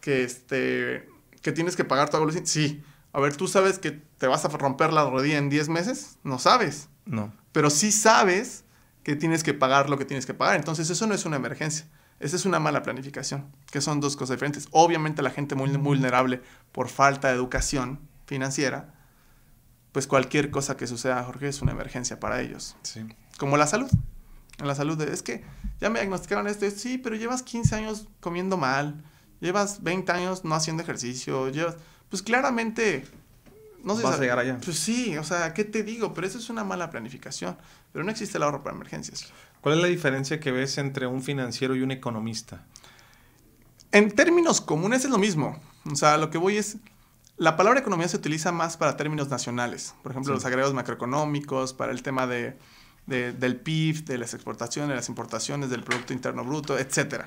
que, este, que tienes que pagar tu adolescencia. Sí. A ver, tú sabes que te vas a romper la rodilla en 10 meses. No sabes. No. Pero sí sabes que tienes que pagar lo que tienes que pagar. Entonces, eso no es una emergencia. Esa es una mala planificación, que son dos cosas diferentes. Obviamente la gente muy vulnerable por falta de educación financiera, pues cualquier cosa que suceda, Jorge, es una emergencia para ellos. Sí. Como la salud en la salud, de, es que ya me diagnosticaron esto, sí, pero llevas 15 años comiendo mal, llevas 20 años no haciendo ejercicio, llevas, pues claramente... No sé, Vas a llegar allá. Pues sí, o sea, ¿qué te digo? Pero eso es una mala planificación, pero no existe el ahorro para emergencias. ¿Cuál es la diferencia que ves entre un financiero y un economista? En términos comunes es lo mismo. O sea, lo que voy es, la palabra economía se utiliza más para términos nacionales, por ejemplo, los agregados macroeconómicos, para el tema de del PIB, de las exportaciones, de las importaciones, del Producto Interno Bruto, etc.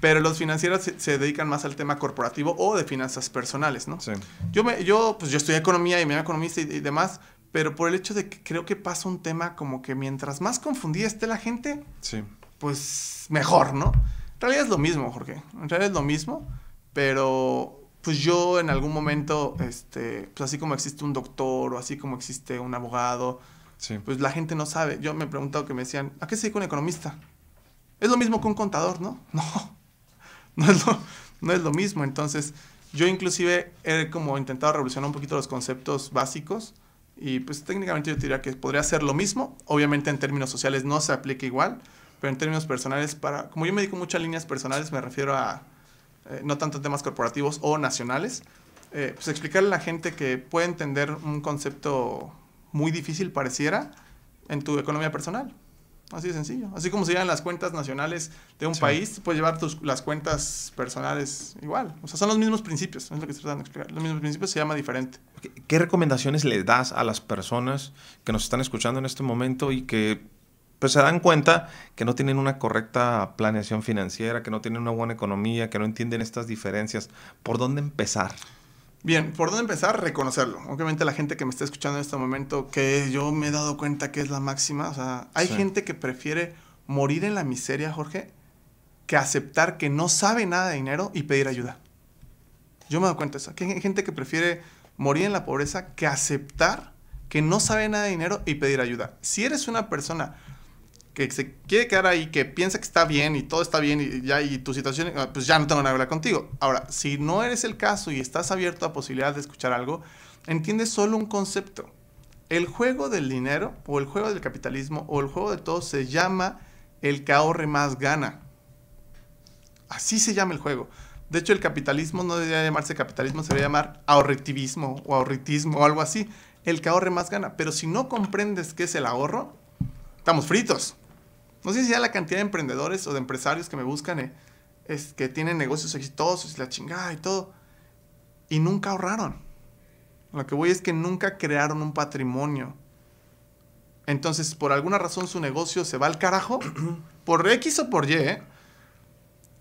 Pero los financieros se, dedican más al tema corporativo o de finanzas personales, ¿no? Sí. Yo, yo, pues yo estudié economía y me economista y, demás, pero por el hecho de que creo que pasa un tema como que mientras más confundida esté la gente, sí. pues mejor, ¿no? En realidad es lo mismo, Jorge. En realidad es lo mismo, pero pues yo en algún momento, este, pues así como existe un doctor o así como existe un abogado, pues la gente no sabe. Yo me he preguntado que me decían, ¿a qué se dedica un economista? Es lo mismo que un contador, ¿no? [laughs] No, no es lo, no es lo mismo. Entonces, yo inclusive he como intentado revolucionar un poquito los conceptos básicos y pues técnicamente yo diría que podría ser lo mismo. Obviamente en términos sociales no se aplica igual, pero en términos personales, para, como yo me dedico muchas líneas personales, me refiero a eh, no tanto temas corporativos o nacionales, eh, pues explicarle a la gente que puede entender un concepto muy difícil pareciera en tu economía personal. Así de sencillo. Así como se llevan las cuentas nacionales de un país, puedes llevar tus, las cuentas personales igual. O sea, son los mismos principios, es lo que se tratan de explicar. Los mismos principios se llama diferente. ¿Qué recomendaciones le das a las personas que nos están escuchando en este momento y que pues, se dan cuenta que no tienen una correcta planeación financiera, que no tienen una buena economía, que no entienden estas diferencias? ¿Por dónde empezar? Bien, ¿por dónde empezar? Reconocerlo. Obviamente la gente que me está escuchando en este momento, que yo me he dado cuenta que es la máxima, o sea, hay gente que prefiere morir en la miseria, Jorge, que aceptar que no sabe nada de dinero y pedir ayuda. Yo me he dado cuenta de eso. Que hay gente que prefiere morir en la pobreza que aceptar que no sabe nada de dinero y pedir ayuda. Si eres una persona que se quiere quedar ahí, que piensa que está bien y todo está bien y ya y tu situación, ah, pues ya no tengo nada que hablar contigo. Ahora, si no eres el caso y estás abierto a posibilidad de escuchar algo, entiende solo un concepto. El juego del dinero o el juego del capitalismo o el juego de todo se llama el que ahorre más gana. Así se llama el juego. De hecho, el capitalismo no debería llamarse capitalismo, se debería llamar ahorritivismo o ahorritismo o algo así. El que ahorre más gana. Pero si no comprendes qué es el ahorro, estamos fritos. No sé si ya la cantidad de emprendedores o de empresarios que me buscan, eh, es que tienen negocios exitosos y la chingada y todo, y nunca ahorraron. Lo que voy es que nunca crearon un patrimonio. Entonces, por alguna razón su negocio se va al carajo, [clears throat] por X o por Y,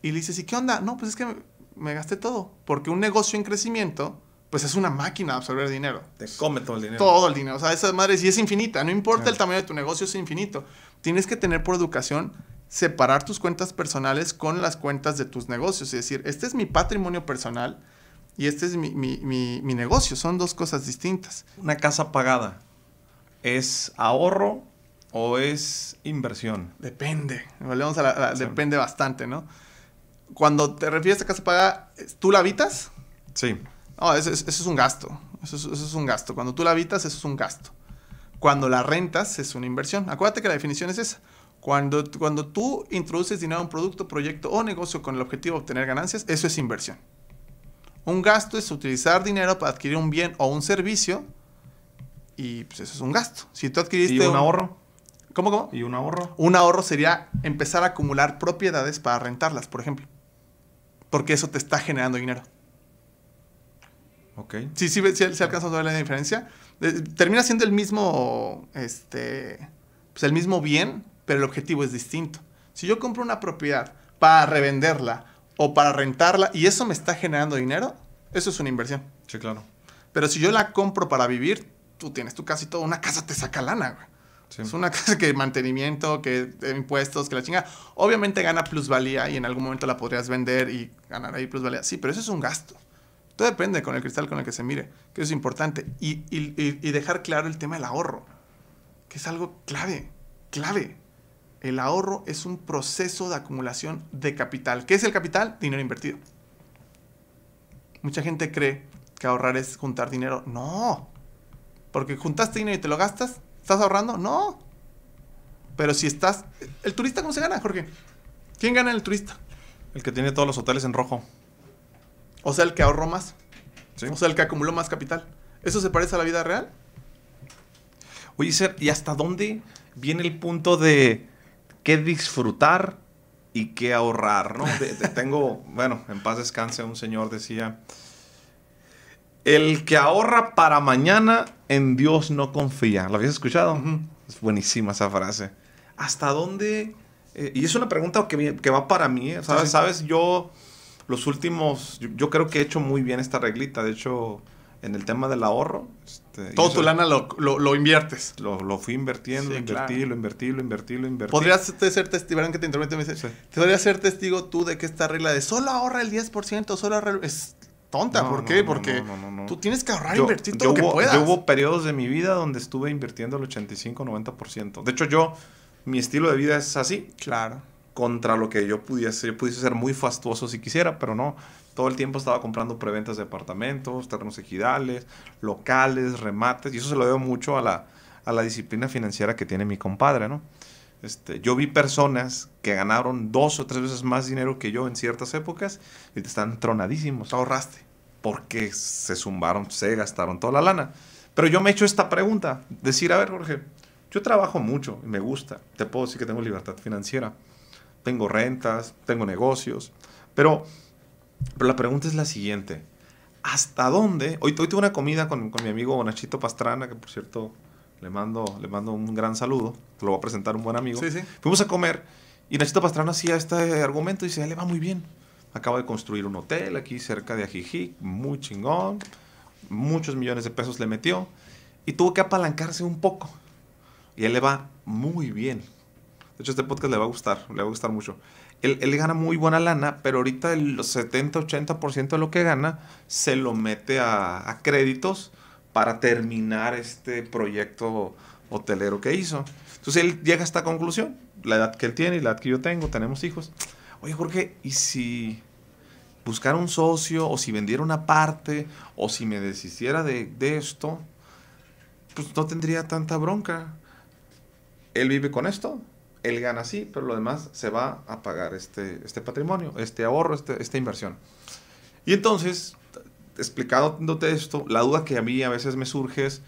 y le dices, ¿y qué onda? No, pues es que me, gasté todo, porque un negocio en crecimiento, pues es una máquina de absorber dinero. Te come todo el dinero. Todo el dinero. O sea, esa madre sí es infinita. No importa el tamaño de tu negocio, es infinito tienes que tener por educación separar tus cuentas personales con las cuentas de tus negocios. Es decir, este es mi patrimonio personal y este es mi, negocio. Son dos cosas distintas. Una casa pagada. ¿Es ahorro o es inversión? Depende. Depende bastante, ¿no? Cuando te refieres a casa pagada, ¿tú la habitas? Sí. No, eso, es un gasto. eso es un gasto. Cuando tú la habitas, eso es un gasto. Cuando la rentas es una inversión. Acuérdate que la definición es esa. Cuando, cuando tú introduces dinero a un producto, proyecto o negocio con el objetivo de obtener ganancias, eso es inversión. Un gasto es utilizar dinero para adquirir un bien o un servicio y pues eso es un gasto. Si tú adquiriste... ¿Y un, ahorro? ¿Cómo, cómo? ¿Y un ahorro? Un ahorro sería empezar a acumular propiedades para rentarlas, por ejemplo. Porque eso te está generando dinero. Ok. Sí, sí, sí, sí alcanzas a ver la diferencia. Eh, termina siendo el mismo, este, pues el mismo bien, pero el objetivo es distinto. Si yo compro una propiedad para revenderla o para rentarla y eso me está generando dinero, eso es una inversión. Sí, claro. Pero si yo la compro para vivir, tú tienes tu casi todo, una casa te saca lana, güey. Es una [laughs] casa que mantenimiento, que eh, impuestos, que la chinga. Obviamente gana plusvalía y en algún momento la podrías vender y ganar ahí plusvalía. Sí, pero eso es un gasto. Todo depende con el cristal con el que se mire, que eso es importante. Y, dejar claro el tema del ahorro, que es algo clave, clave. El ahorro es un proceso de acumulación de capital. ¿Qué es el capital? Dinero invertido. Mucha gente cree que ahorrar es juntar dinero. No. Porque juntaste dinero y te lo gastas. ¿Estás ahorrando? No. Pero si estás... ¿El turista cómo se gana, Jorge? ¿Quién gana el turista? El que tiene todos los hoteles en rojo. O sea, el que ahorró más. O sea, el que acumuló más capital. ¿Eso se parece a la vida real? Oye, ¿y hasta dónde viene el punto de qué disfrutar y qué ahorrar? ¿no? tengo, [laughs] bueno, en paz descanse, un señor decía, el que ahorra para mañana en Dios no confía. ¿Lo habías escuchado? Es buenísima esa frase. ¿Hasta dónde? Eh, y es una pregunta que, va para mí. Eh, ¿Sabes? ¿Sabes? Yo los últimos, yo, creo que he hecho muy bien esta reglita, de hecho, en el tema del ahorro. Este, Todo tu lana lo, inviertes. Lo, lo, fui invirtiendo, sí, invertí, lo invertí, lo invertí, lo invertí. Podrías ser testigo, que te interrumpe, me dice, podrías ser testigo tú de que esta regla de solo ahorra el 10%, solo ahorra el... Es, tonta. ¿Por qué? Porque tú tienes que ahorrar, e invertir todo lo que hubo, puedas. Yo hubo periodos de mi vida donde estuve invirtiendo el 85, 90%. De hecho, yo, mi estilo de vida es así. Claro contra lo que yo pudiese, pudiese ser muy fastuoso si quisiera, pero no. Todo el tiempo estaba comprando preventas de apartamentos, terrenos ejidales, locales, remates, y eso se lo debo mucho a la, disciplina financiera que tiene mi compadre, ¿no? Este, yo vi personas que ganaron dos o tres veces más dinero que yo en ciertas épocas y te están tronadísimos. Ahorraste porque se zumbaron, se gastaron toda la lana. Pero yo me he hecho esta pregunta, decir, a ver Jorge, yo trabajo mucho y me gusta, te puedo decir que tengo libertad financiera, tengo rentas, tengo negocios, pero, pero la pregunta es la siguiente. ¿Hasta dónde? Hoy, tuve una comida con, mi amigo Nachito Pastrana, que por cierto le mando, le mando un gran saludo, te lo va a presentar un buen amigo. Fuimos a comer y Nachito Pastrana hacía este argumento y dice, le va muy bien. Acaba de construir un hotel aquí cerca de Ajijic, muy chingón, muchos millones de pesos le metió y tuvo que apalancarse un poco. Y él le va muy bien. De hecho, este podcast le va a gustar, le va a gustar mucho. Él, él gana muy buena lana, pero ahorita el 70-80% de lo que gana se lo mete a, a, créditos para terminar este proyecto hotelero que hizo. Entonces él llega a esta conclusión, la edad que él tiene y la edad que yo tengo, tenemos hijos. Oye, Jorge, ¿y si buscar un socio o si vendiera una parte o si me desistiera de, de esto, pues no tendría tanta bronca. Él vive con esto, él gana sí, pero lo demás se va a pagar este, este patrimonio, este ahorro, este, esta inversión. Y entonces, explicándote esto, la duda que a mí a veces me surge es,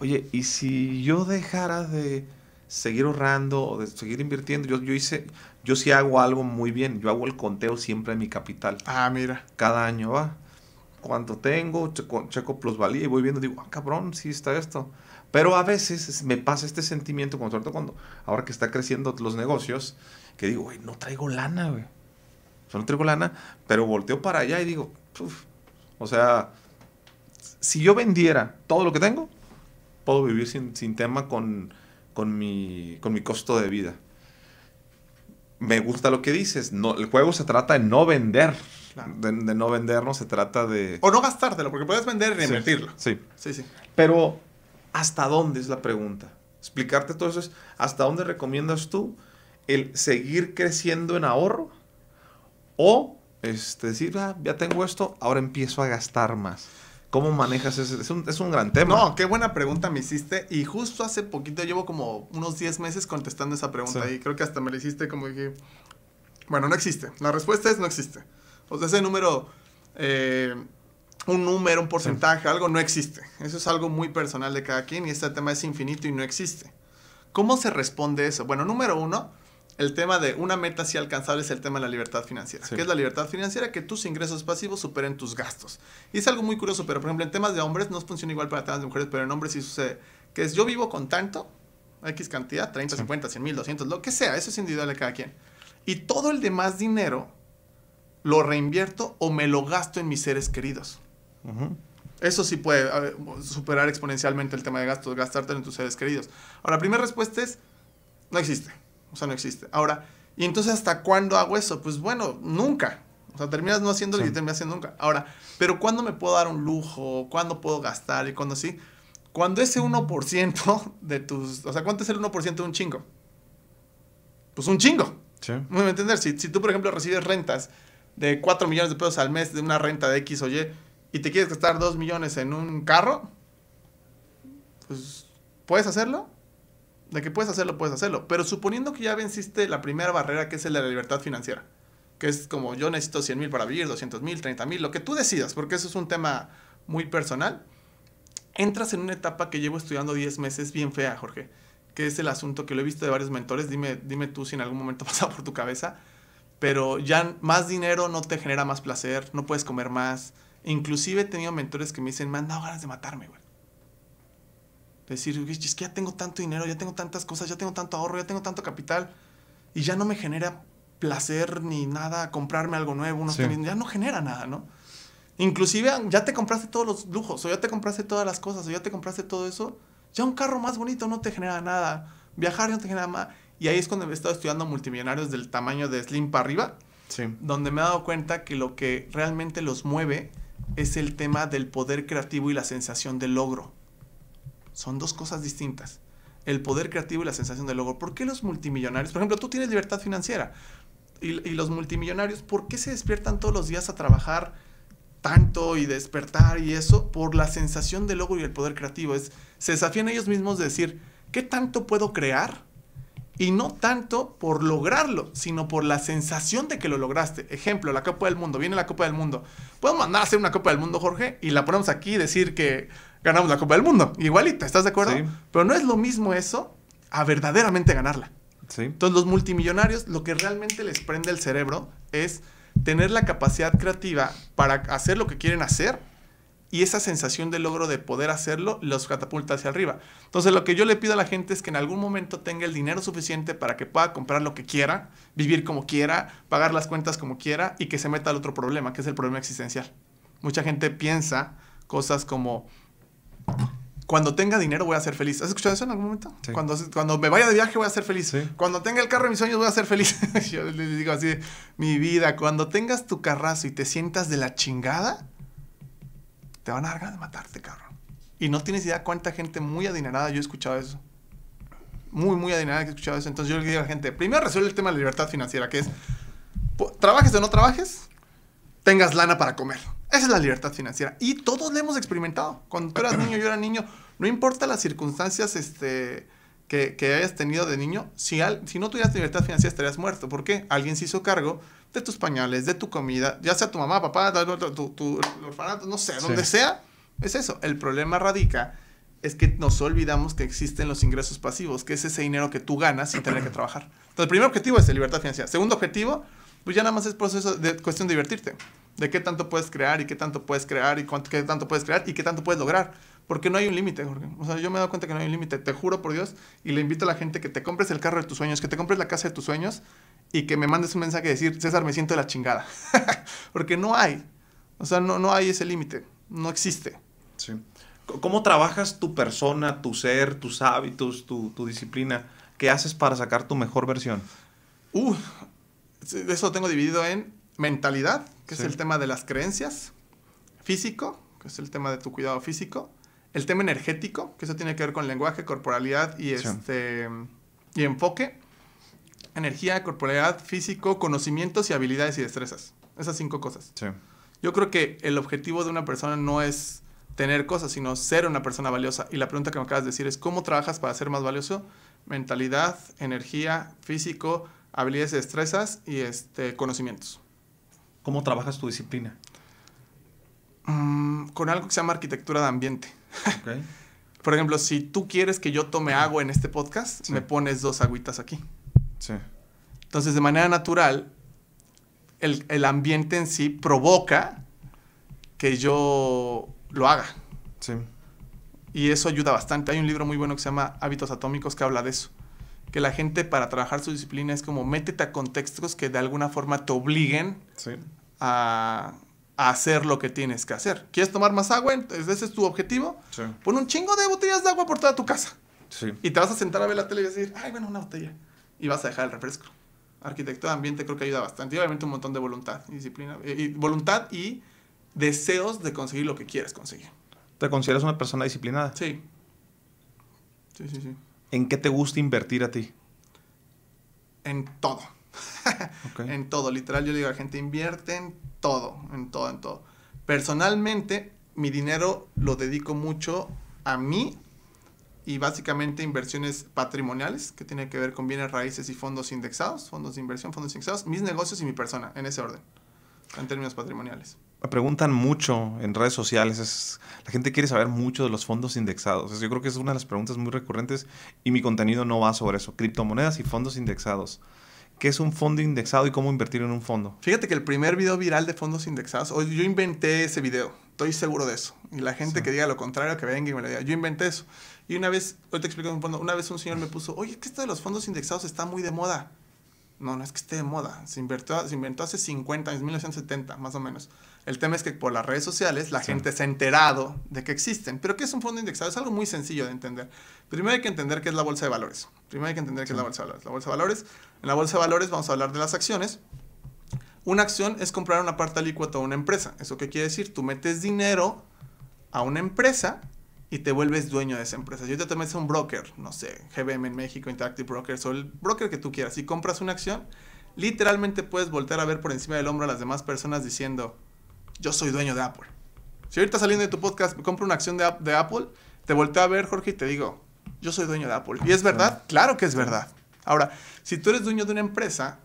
oye, ¿y si yo dejara de seguir ahorrando o de seguir invirtiendo? Yo, yo hice, yo sí hago algo muy bien, yo hago el conteo siempre de mi capital. Ah, mira. Cada año va. Cuánto tengo, checo, checo plusvalía y voy viendo, digo, ah, cabrón, sí está esto pero a veces me pasa este sentimiento, como sobre cuando ahora que está creciendo los negocios, que digo, güey, no traigo lana, güey. no traigo lana, pero volteo para allá y digo, o sea, si yo vendiera todo lo que tengo, puedo vivir sin, sin tema con, con, mi, con mi costo de vida. Me gusta lo que dices. No, el juego se trata de no vender. De, no vender, no se trata de... O no gastártelo, porque puedes vender y invertirlo. sí. Sí, sí. Pero ¿Hasta dónde es la pregunta? Explicarte todo eso es, ¿hasta dónde recomiendas tú el seguir creciendo en ahorro? O este, decir, ah, ya tengo esto, ahora empiezo a gastar más. ¿Cómo manejas eso? Es un, es un, gran tema. No, qué buena pregunta me hiciste. Y justo hace poquito, llevo como unos 10 meses contestando esa pregunta. Y creo que hasta me la hiciste como dije, bueno, no existe. La respuesta es no existe. O sea, ese número eh, un número, un porcentaje, algo no existe. Eso es algo muy personal de cada quien y este tema es infinito y no existe. ¿Cómo se responde eso? Bueno, número uno, el tema de una meta si alcanzable es el tema de la libertad financiera. ¿Qué es la libertad financiera? Que tus ingresos pasivos superen tus gastos. Y es algo muy curioso, pero por ejemplo, en temas de hombres no funciona igual para temas de mujeres, pero en hombres sí sucede. Que es yo vivo con tanto, X cantidad, 30, 50, 100 mil, 200, lo que sea, eso es individual de cada quien. Y todo el demás dinero lo reinvierto o me lo gasto en mis seres queridos. Eso sí puede superar exponencialmente el tema de gastos, gastarte en tus seres queridos. Ahora, la primera respuesta es, no existe. O sea, no existe. Ahora, ¿y entonces hasta cuándo hago eso? Pues bueno, nunca. O sea, terminas no haciendo, y terminas haciendo nunca. Ahora, ¿pero cuándo me puedo dar un lujo? ¿Cuándo puedo gastar? Y cuando sí. Cuando ese 1% [laughs] de tus... O sea, ¿cuánto es el 1% de un chingo? Pues un chingo. Sí. ¿Me entender? si tú, por ejemplo, recibes rentas de 4 millones de pesos al mes de una renta de X o Y y te quieres gastar 2 millones en un carro, pues puedes hacerlo. De que puedes hacerlo, puedes hacerlo. Pero suponiendo que ya venciste la primera barrera, que es la de la libertad financiera, que es como yo necesito 100 mil para vivir, 200 mil, 30 mil, lo que tú decidas, porque eso es un tema muy personal, entras en una etapa que llevo estudiando 10 meses bien fea, Jorge, que es el asunto que lo he visto de varios mentores, dime, dime tú si en algún momento [laughs] pasado por tu cabeza, pero ya más dinero no te genera más placer, no puedes comer más, Inclusive he tenido mentores que me dicen, me han dado ganas de matarme, güey. Decir, es que ya tengo tanto dinero, ya tengo tantas cosas, ya tengo tanto ahorro, ya tengo tanto capital y ya no me genera placer ni nada comprarme algo nuevo, ya no genera nada, ¿no? Inclusive ah, ya te compraste todos los lujos o ya te compraste todas las cosas o ya te compraste todo eso, ya un carro más bonito no te genera nada, viajar no te genera nada. Y ahí es cuando he estado estudiando multimillonarios del tamaño de Slim para arriba, sí. donde me he dado cuenta que lo que realmente los mueve es el tema del poder creativo y la sensación de logro. Son dos cosas distintas. El poder creativo y la sensación de logro. ¿Por qué los multimillonarios? Por ejemplo, tú tienes libertad financiera. Y, los multimillonarios, ¿por qué se despiertan todos los días a trabajar tanto y despertar y eso? Por la sensación de logro y el poder creativo. Es, se desafían ellos mismos de decir, ¿qué tanto puedo crear y no tanto por lograrlo, sino por la sensación de que lo lograste. Ejemplo, la Copa del Mundo. Viene la Copa del Mundo. Podemos mandar a hacer una Copa del Mundo, Jorge, y la ponemos aquí y decir que ganamos la Copa del Mundo. Igualita, ¿estás de acuerdo? Pero no es lo mismo eso a verdaderamente ganarla. Sí. Entonces los multimillonarios lo que realmente les prende el cerebro es tener la capacidad creativa para hacer lo que quieren hacer y esa sensación de logro de poder hacerlo los catapulta hacia arriba. Entonces lo que yo le pido a la gente es que en algún momento tenga el dinero suficiente para que pueda comprar lo que quiera, vivir como quiera, pagar las cuentas como quiera y que se meta al otro problema, que es el problema existencial. Mucha gente piensa cosas como, cuando tenga dinero voy a ser feliz. ¿Has escuchado eso en algún momento? Cuando, cuando me vaya de viaje voy a ser feliz. Cuando tenga el carro de mis sueños voy a ser feliz. [laughs] yo digo así, mi vida, cuando tengas tu carrazo y te sientas de la chingada, te van a dar ganas de matarte, cabrón. Y no tienes idea cuánta gente muy adinerada yo he escuchado eso. Muy, muy adinerada que he escuchado eso. Entonces yo le digo a la gente, primero resuelve el tema de la libertad financiera, que es, trabajes o no trabajes, tengas lana para comer. Esa es la libertad financiera. Y todos la hemos experimentado. Cuando tú eras niño, yo era niño, no importa las circunstancias, este que, hayas tenido de niño, si, al, si no tuvieras libertad financiera estarías muerto. ¿Por qué? Alguien se hizo cargo de tus pañales, de tu comida, ya sea tu mamá, papá, tu, orfanato, no sé, donde sea. Es eso. El problema radica es que nos olvidamos que existen los ingresos pasivos, que es ese dinero que tú ganas sin tener que trabajar. Entonces, el primer objetivo es la libertad financiera. Segundo objetivo, pues ya nada más es proceso cuestión de divertirte. De qué tanto puedes crear y qué tanto puedes crear y cuánto, qué tanto puedes crear y qué tanto puedes lograr. Porque no hay un límite, Jorge. O sea, yo me he dado cuenta que no hay un límite, te juro por Dios. Y le invito a la gente que te compres el carro de tus sueños, que te compres la casa de tus sueños y que me mandes un mensaje de decir, César, me siento de la chingada. [laughs] Porque no hay. O sea, no, no hay ese límite. No existe. Sí. ¿Cómo trabajas tu persona, tu ser, tus hábitos, tu, disciplina? ¿Qué haces para sacar tu mejor versión? Uh, eso lo tengo dividido en mentalidad, que es el tema de las creencias, físico, que es el tema de tu cuidado físico, el tema energético, que eso tiene que ver con lenguaje, corporalidad y, este, y enfoque, energía, corporalidad, físico, conocimientos y habilidades y destrezas. Esas cinco cosas. Yo creo que el objetivo de una persona no es tener cosas, sino ser una persona valiosa. Y la pregunta que me acabas de decir es, ¿cómo trabajas para ser más valioso? Mentalidad, energía, físico, habilidades, y destrezas y este, conocimientos. ¿Cómo trabajas tu disciplina? Mm, con algo que se llama arquitectura de ambiente. [laughs] Por ejemplo, si tú quieres que yo tome agua en este podcast, me pones dos agüitas aquí. Sí. Entonces, de manera natural, el, el, ambiente en sí provoca que yo lo haga. Sí. Y eso ayuda bastante. Hay un libro muy bueno que se llama Hábitos Atómicos que habla de eso. Que la gente para trabajar su disciplina es como métete a contextos que de alguna forma te obliguen a, hacer lo que tienes que hacer. ¿Quieres tomar más agua? ese es tu objetivo. Pon un chingo de botellas de agua por toda tu casa. Y te vas a sentar a ver la tele y decir, ay, bueno, una botella. Y vas a dejar el refresco. Arquitecto de ambiente creo que ayuda bastante. Y obviamente un montón de voluntad y disciplina. Eh, voluntad y deseos de conseguir lo que quieres conseguir. ¿Te consideras una persona disciplinada? Sí. Sí, sí, sí. ¿En qué te gusta invertir a ti? En todo. [laughs] en todo. Literal, yo digo la gente, invierte en todo, en todo, en todo. Personalmente, mi dinero lo dedico mucho a mí y básicamente inversiones patrimoniales, que tiene que ver con bienes raíces y fondos indexados, fondos de inversión, fondos indexados, mis negocios y mi persona, en ese orden, en términos patrimoniales. Me preguntan mucho en redes sociales, la gente quiere saber mucho de los fondos indexados. yo creo que es una de las preguntas muy recurrentes y mi contenido no va sobre eso, criptomonedas y fondos indexados qué es un fondo indexado y cómo invertir en un fondo. Fíjate que el primer video viral de fondos indexados, hoy yo inventé ese video, estoy seguro de eso. Y la gente que diga lo contrario, que venga y me lo diga, yo inventé eso. Y una vez, hoy te explico un fondo, una vez un señor me puso, oye, que esto de los fondos indexados está muy de moda. No, no es que esté de moda, se, se inventó hace 50 1970, más o menos. El tema es que por las redes sociales la gente se ha enterado de que existen. Pero ¿qué es un fondo indexado? Es algo muy sencillo de entender. Primero hay que entender qué es la bolsa de valores. Primero hay que entender qué es la bolsa de valores. en la bolsa de valores vamos a hablar de las acciones. Una acción es comprar una parte alícuota a una empresa. ¿Eso qué quiere decir? Tú metes dinero a una empresa y te vuelves dueño de esa empresa. Si te metes a un broker, no sé, GBM en México, Interactive Brokers o el broker que tú quieras y compras una acción, literalmente puedes voltear a ver por encima del hombro a las demás personas diciendo, yo soy dueño de Apple. Si ahorita saliendo de tu podcast compro una acción de, Apple, te volteo a ver, Jorge, y te digo, yo soy dueño de Apple. ¿Y es verdad? Claro que es verdad. Ahora, si tú eres dueño de una empresa,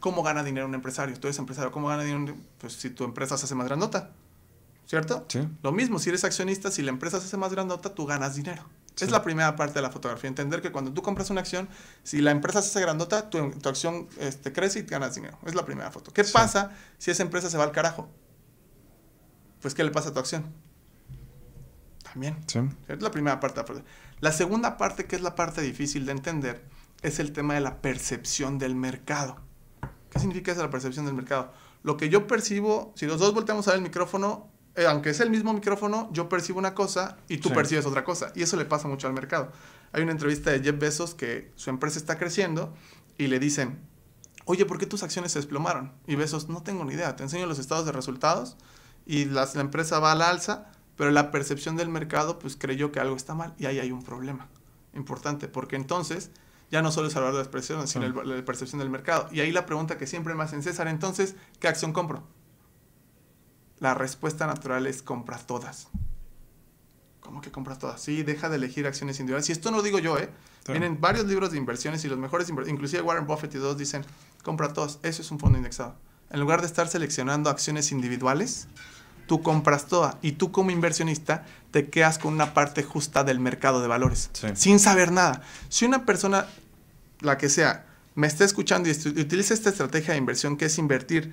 ¿cómo gana dinero un empresario? Tú eres empresario, ¿cómo gana dinero? Pues si tu empresa se hace más grandota, ¿cierto? Sí. Lo mismo, si eres accionista, si la empresa se hace más grandota, tú ganas dinero. Es la primera parte de la fotografía, entender que cuando tú compras una acción, si la empresa se hace grandota, tu, tu acción este, crece y te ganas dinero. Es la primera foto. ¿Qué pasa si esa empresa se va al carajo? pues ¿qué le pasa a tu acción? También. Sí. Es la primera parte. La segunda parte, que es la parte difícil de entender, es el tema de la percepción del mercado. ¿Qué significa esa la percepción del mercado? Lo que yo percibo, si los dos volteamos a ver el micrófono, eh, aunque es el mismo micrófono, yo percibo una cosa y tú percibes otra cosa. Y eso le pasa mucho al mercado. Hay una entrevista de Jeff Bezos que su empresa está creciendo y le dicen, oye, ¿por qué tus acciones se desplomaron? Y Bezos, no tengo ni idea, te enseño los estados de resultados y la empresa va a la alza, pero la percepción del mercado pues creyó que algo está mal y ahí hay un problema importante, porque entonces ya no solo es hablar de las sino la percepción del mercado. Y ahí la pregunta que siempre me hacen, César, entonces, ¿qué acción compro? La respuesta natural es compras todas. ¿Cómo que compras todas? Sí, deja de elegir acciones individuales. Y esto no lo digo yo, ¿eh? Vienen varios libros de inversiones y los mejores, inclusive Warren Buffett y dos dicen, compra todas. Eso es un fondo indexado. En lugar de estar seleccionando acciones individuales, tú compras toda y tú como inversionista te quedas con una parte justa del mercado de valores, sin saber nada. Si una persona, la que sea, me está escuchando y utiliza esta estrategia de inversión que es invertir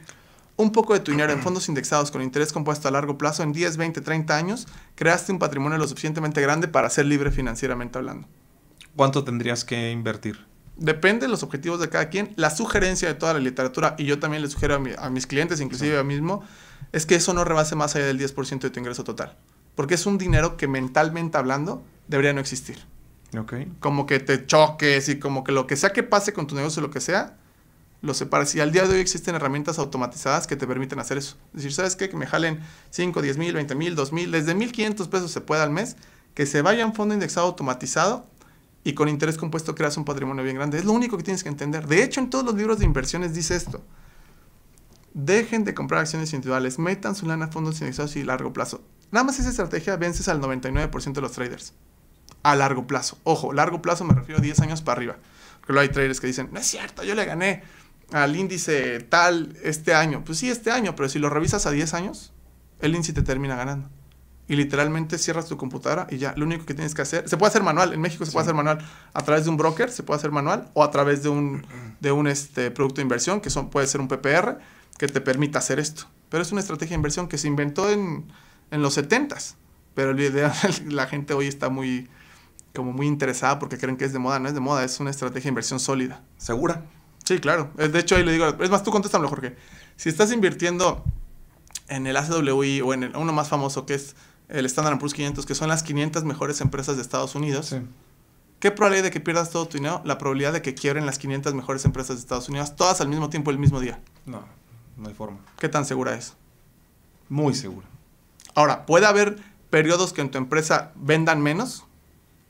un poco de tu dinero en [clears throat] fondos indexados con interés compuesto a largo plazo en 10, 20, 30 años, creaste un patrimonio lo suficientemente grande para ser libre financieramente hablando. ¿Cuánto tendrías que invertir? depende de los objetivos de cada quien. La sugerencia de toda la literatura, y yo también le sugiero a, mis clientes, inclusive a mí mismo, es que eso no rebase más allá del 10% de tu ingreso total. Porque es un dinero que mentalmente hablando debería no existir. Como que te choques y como que lo que sea que pase con tu negocio, lo que sea, lo separes Y al día de hoy existen herramientas automatizadas que te permiten hacer eso. Es decir, ¿sabes qué? Que me jalen 5, 10 mil, 20 mil, 2 mil, desde 1.500 pesos se puede al mes, que se vaya a un fondo indexado automatizado y con interés compuesto creas un patrimonio bien grande. Es lo único que tienes que entender. De hecho, en todos los libros de inversiones dice esto. Dejen de comprar acciones individuales, metan su lana a fondos indexados y largo plazo. Nada más esa estrategia vences al 99% de los traders. A largo plazo. Ojo, largo plazo me refiero a 10 años para arriba. Porque luego hay traders que dicen, no es cierto, yo le gané al índice tal este año. Pues sí, este año, pero si lo revisas a 10 años, el índice te termina ganando y literalmente cierras tu computadora y ya, lo único que tienes que hacer, se puede hacer manual, en México se puede hacer manual a través de un broker, se puede hacer manual o a través de un, de un este, producto de inversión, que son, puede ser un PPR, que te permita hacer esto. Pero es una estrategia de inversión que se inventó en, los 70 pero [laughs] la, gente hoy está muy como muy interesada porque creen que es de moda, no es de moda, es una estrategia de inversión sólida. ¿Segura? Sí, claro. Eh, de hecho, ahí le digo, es más, tú lo Jorge. Si estás invirtiendo en el ACWI o en uno más famoso que es el Standard Poor's 500, que son las 500 mejores empresas de Estados Unidos. ¿Qué probabilidad de que pierdas todo tu dinero? La probabilidad de que quiebren las 500 mejores empresas de Estados Unidos, todas al mismo tiempo, el mismo día. No, no hay forma. ¿Qué tan segura es? Muy segura. Ahora, ¿puede haber periodos que en tu empresa vendan menos?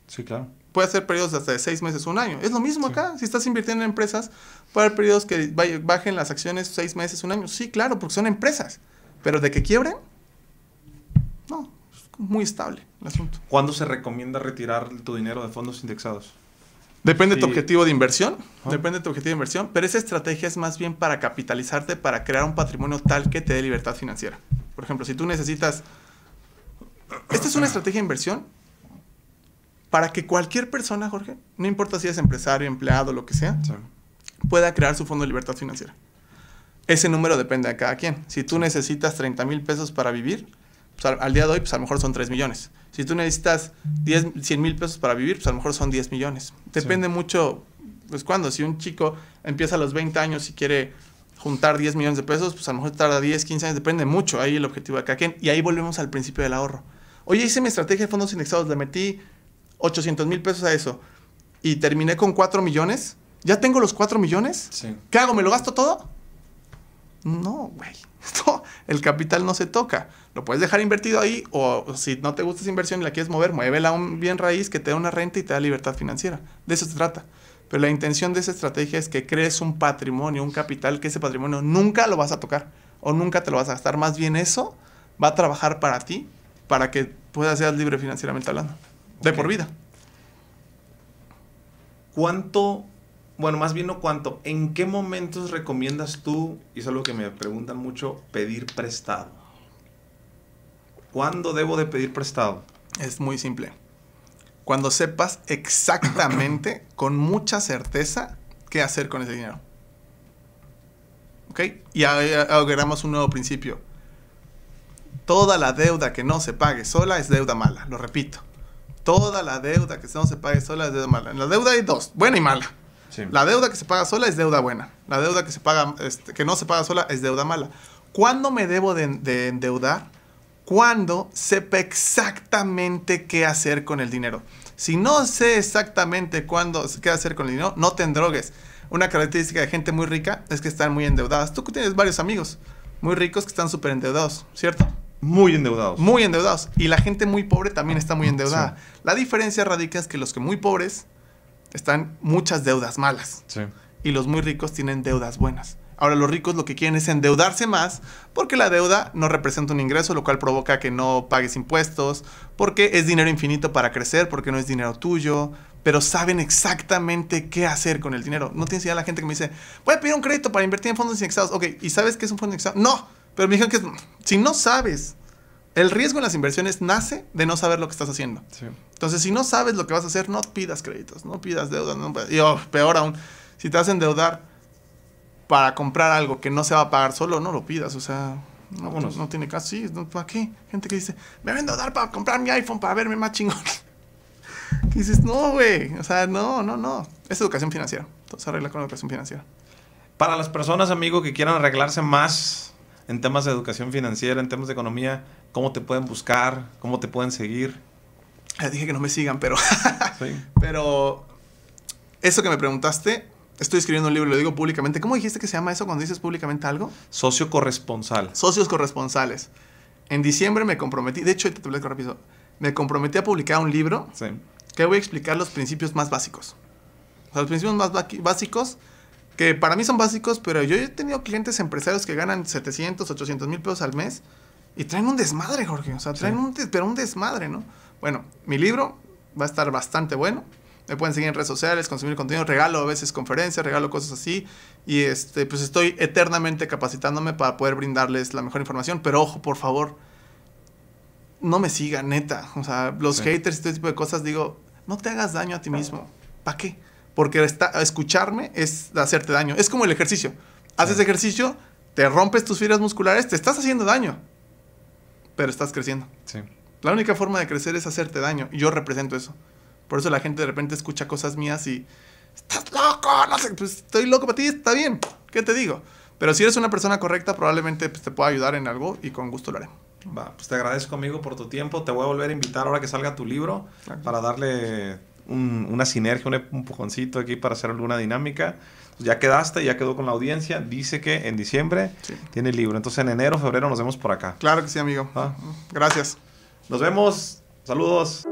Sí, claro. Puede ser periodos de hasta de seis meses, un año. Es lo mismo acá. Si estás invirtiendo en empresas, puede haber periodos que bajen las acciones seis meses, un año. Sí, claro, porque son empresas. Pero de que quiebren, muy estable el asunto. ¿Cuándo se recomienda retirar tu dinero de fondos indexados? Depende de tu objetivo de inversión, depende de tu objetivo de inversión, pero esa estrategia es más bien para capitalizarte, para crear un patrimonio tal que te dé libertad financiera. Por ejemplo, si tú necesitas... Esta es una estrategia de inversión para que cualquier persona, Jorge, no importa si es empresario, empleado, lo que sea, pueda crear su fondo de libertad financiera. Ese número depende de cada quien. Si tú necesitas 30 mil pesos para vivir, pues, al día de hoy, pues a lo mejor son 3 millones. Si tú necesitas 10, 100 mil pesos para vivir, pues a lo mejor son 10 millones. Depende mucho, pues cuando, si un chico empieza a los 20 años y quiere juntar 10 millones de pesos, pues a lo mejor tarda 10, 15 años, depende mucho, ahí el objetivo de Kaken. Y ahí volvemos al principio del ahorro. Oye, hice mi estrategia de fondos indexados, le metí 800 mil pesos a eso y terminé con 4 millones. ¿Ya tengo los 4 millones? Sí. ¿Qué hago? ¿Me lo gasto todo? No, güey el capital no se toca. Lo puedes dejar invertido ahí o si no te gusta esa inversión y la quieres mover, muévela a un bien raíz que te da una renta y te da libertad financiera. De eso se trata. Pero la intención de esa estrategia es que crees un patrimonio, un capital, que ese patrimonio nunca lo vas a tocar o nunca te lo vas a gastar. Más bien eso va a trabajar para ti, para que puedas ser libre financieramente hablando, de por vida. ¿Cuánto bueno, más bien no cuánto, ¿en qué momentos recomiendas tú, y es algo que me preguntan mucho, pedir prestado? ¿Cuándo debo de pedir prestado? Es muy simple. Cuando sepas exactamente, [clears throat] con mucha certeza, qué hacer con ese dinero. ¿Ok? Y agregamos un nuevo principio. Toda la deuda que no se pague sola es deuda mala, lo repito. Toda la deuda que no se pague sola es deuda mala. En la deuda hay dos, buena y mala. La deuda que se paga sola es deuda buena. La deuda que, se paga, este, que no se paga sola es deuda mala. ¿Cuándo me debo de, endeudar? Cuando sepa exactamente qué hacer con el dinero. Si no sé exactamente cuándo, qué hacer con el dinero, no te endrogues. Una característica de gente muy rica es que están muy endeudadas. Tú tienes varios amigos muy ricos que están súper endeudados, ¿cierto? Muy endeudados. Muy endeudados. Y la gente muy pobre también está muy endeudada. La diferencia radica es que los que muy pobres están muchas deudas malas. Y los muy ricos tienen deudas buenas. Ahora los ricos lo que quieren es endeudarse más porque la deuda no representa un ingreso, lo cual provoca que no pagues impuestos, porque es dinero infinito para crecer, porque no es dinero tuyo, pero saben exactamente qué hacer con el dinero. No tienes idea la gente que me dice, voy a pedir un crédito para invertir en fondos indexados. Ok, ¿y sabes qué es un fondo indexado? No, pero me dijeron que si no sabes el riesgo en las inversiones nace de no saber lo que estás haciendo. Entonces, si no sabes lo que vas a hacer, no pidas créditos, no pidas deuda. y oh, peor aún, si te vas a endeudar para comprar algo que no se va a pagar solo, no lo pidas. O sea, no, tiene caso. Sí, qué? Gente que dice, me voy a endeudar para comprar mi iPhone, para verme más chingón. [laughs] dices, no, güey. O sea, no, no, no. Es educación financiera. Todo se arregla con educación financiera. Para las personas, amigo, que quieran arreglarse más en temas de educación financiera, en temas de economía, ¿Cómo te pueden buscar? ¿Cómo te pueden seguir? Ya dije que no me sigan, pero... [laughs] sí. Pero eso que me preguntaste, estoy escribiendo un libro, lo digo públicamente. ¿Cómo dijiste que se llama eso cuando dices públicamente algo? Socio corresponsal. Socios corresponsales. En diciembre me comprometí, de hecho, te lo rápido, me comprometí a publicar un libro sí. que voy a explicar los principios más básicos. O sea, los principios más básicos, que para mí son básicos, pero yo he tenido clientes empresarios que ganan 700, 800 mil pesos al mes y traen un desmadre, Jorge. O sea, traen un, pero un desmadre, ¿no? Bueno, mi libro va a estar bastante bueno. Me pueden seguir en redes sociales, consumir contenido, regalo a veces conferencias, regalo cosas así. Y este, pues estoy eternamente capacitándome para poder brindarles la mejor información. Pero ojo, por favor, no me sigan, neta. O sea, los haters y todo este tipo de cosas, digo, no te hagas daño a ti mismo. ¿Para qué? Porque escucharme es hacerte daño. Es como el ejercicio. Haces ejercicio, te rompes tus fibras musculares, te estás haciendo daño pero estás creciendo. Sí. La única forma de crecer es hacerte daño. Y yo represento eso. Por eso la gente de repente escucha cosas mías y. ¡Estás loco! No sé, pues, estoy loco para ti, está bien. ¿Qué te digo? Pero si eres una persona correcta, probablemente pues, te pueda ayudar en algo y con gusto lo haré. Va, pues te agradezco, amigo, por tu tiempo. Te voy a volver a invitar ahora que salga tu libro para darle una sinergia, un empujoncito aquí para hacer alguna dinámica. Pues, ya quedaste, ya quedó con la audiencia. Dice que en diciembre tiene el libro. Entonces en enero, febrero nos vemos por acá. Claro que sí, amigo. Gracias. Nos vemos. Saludos.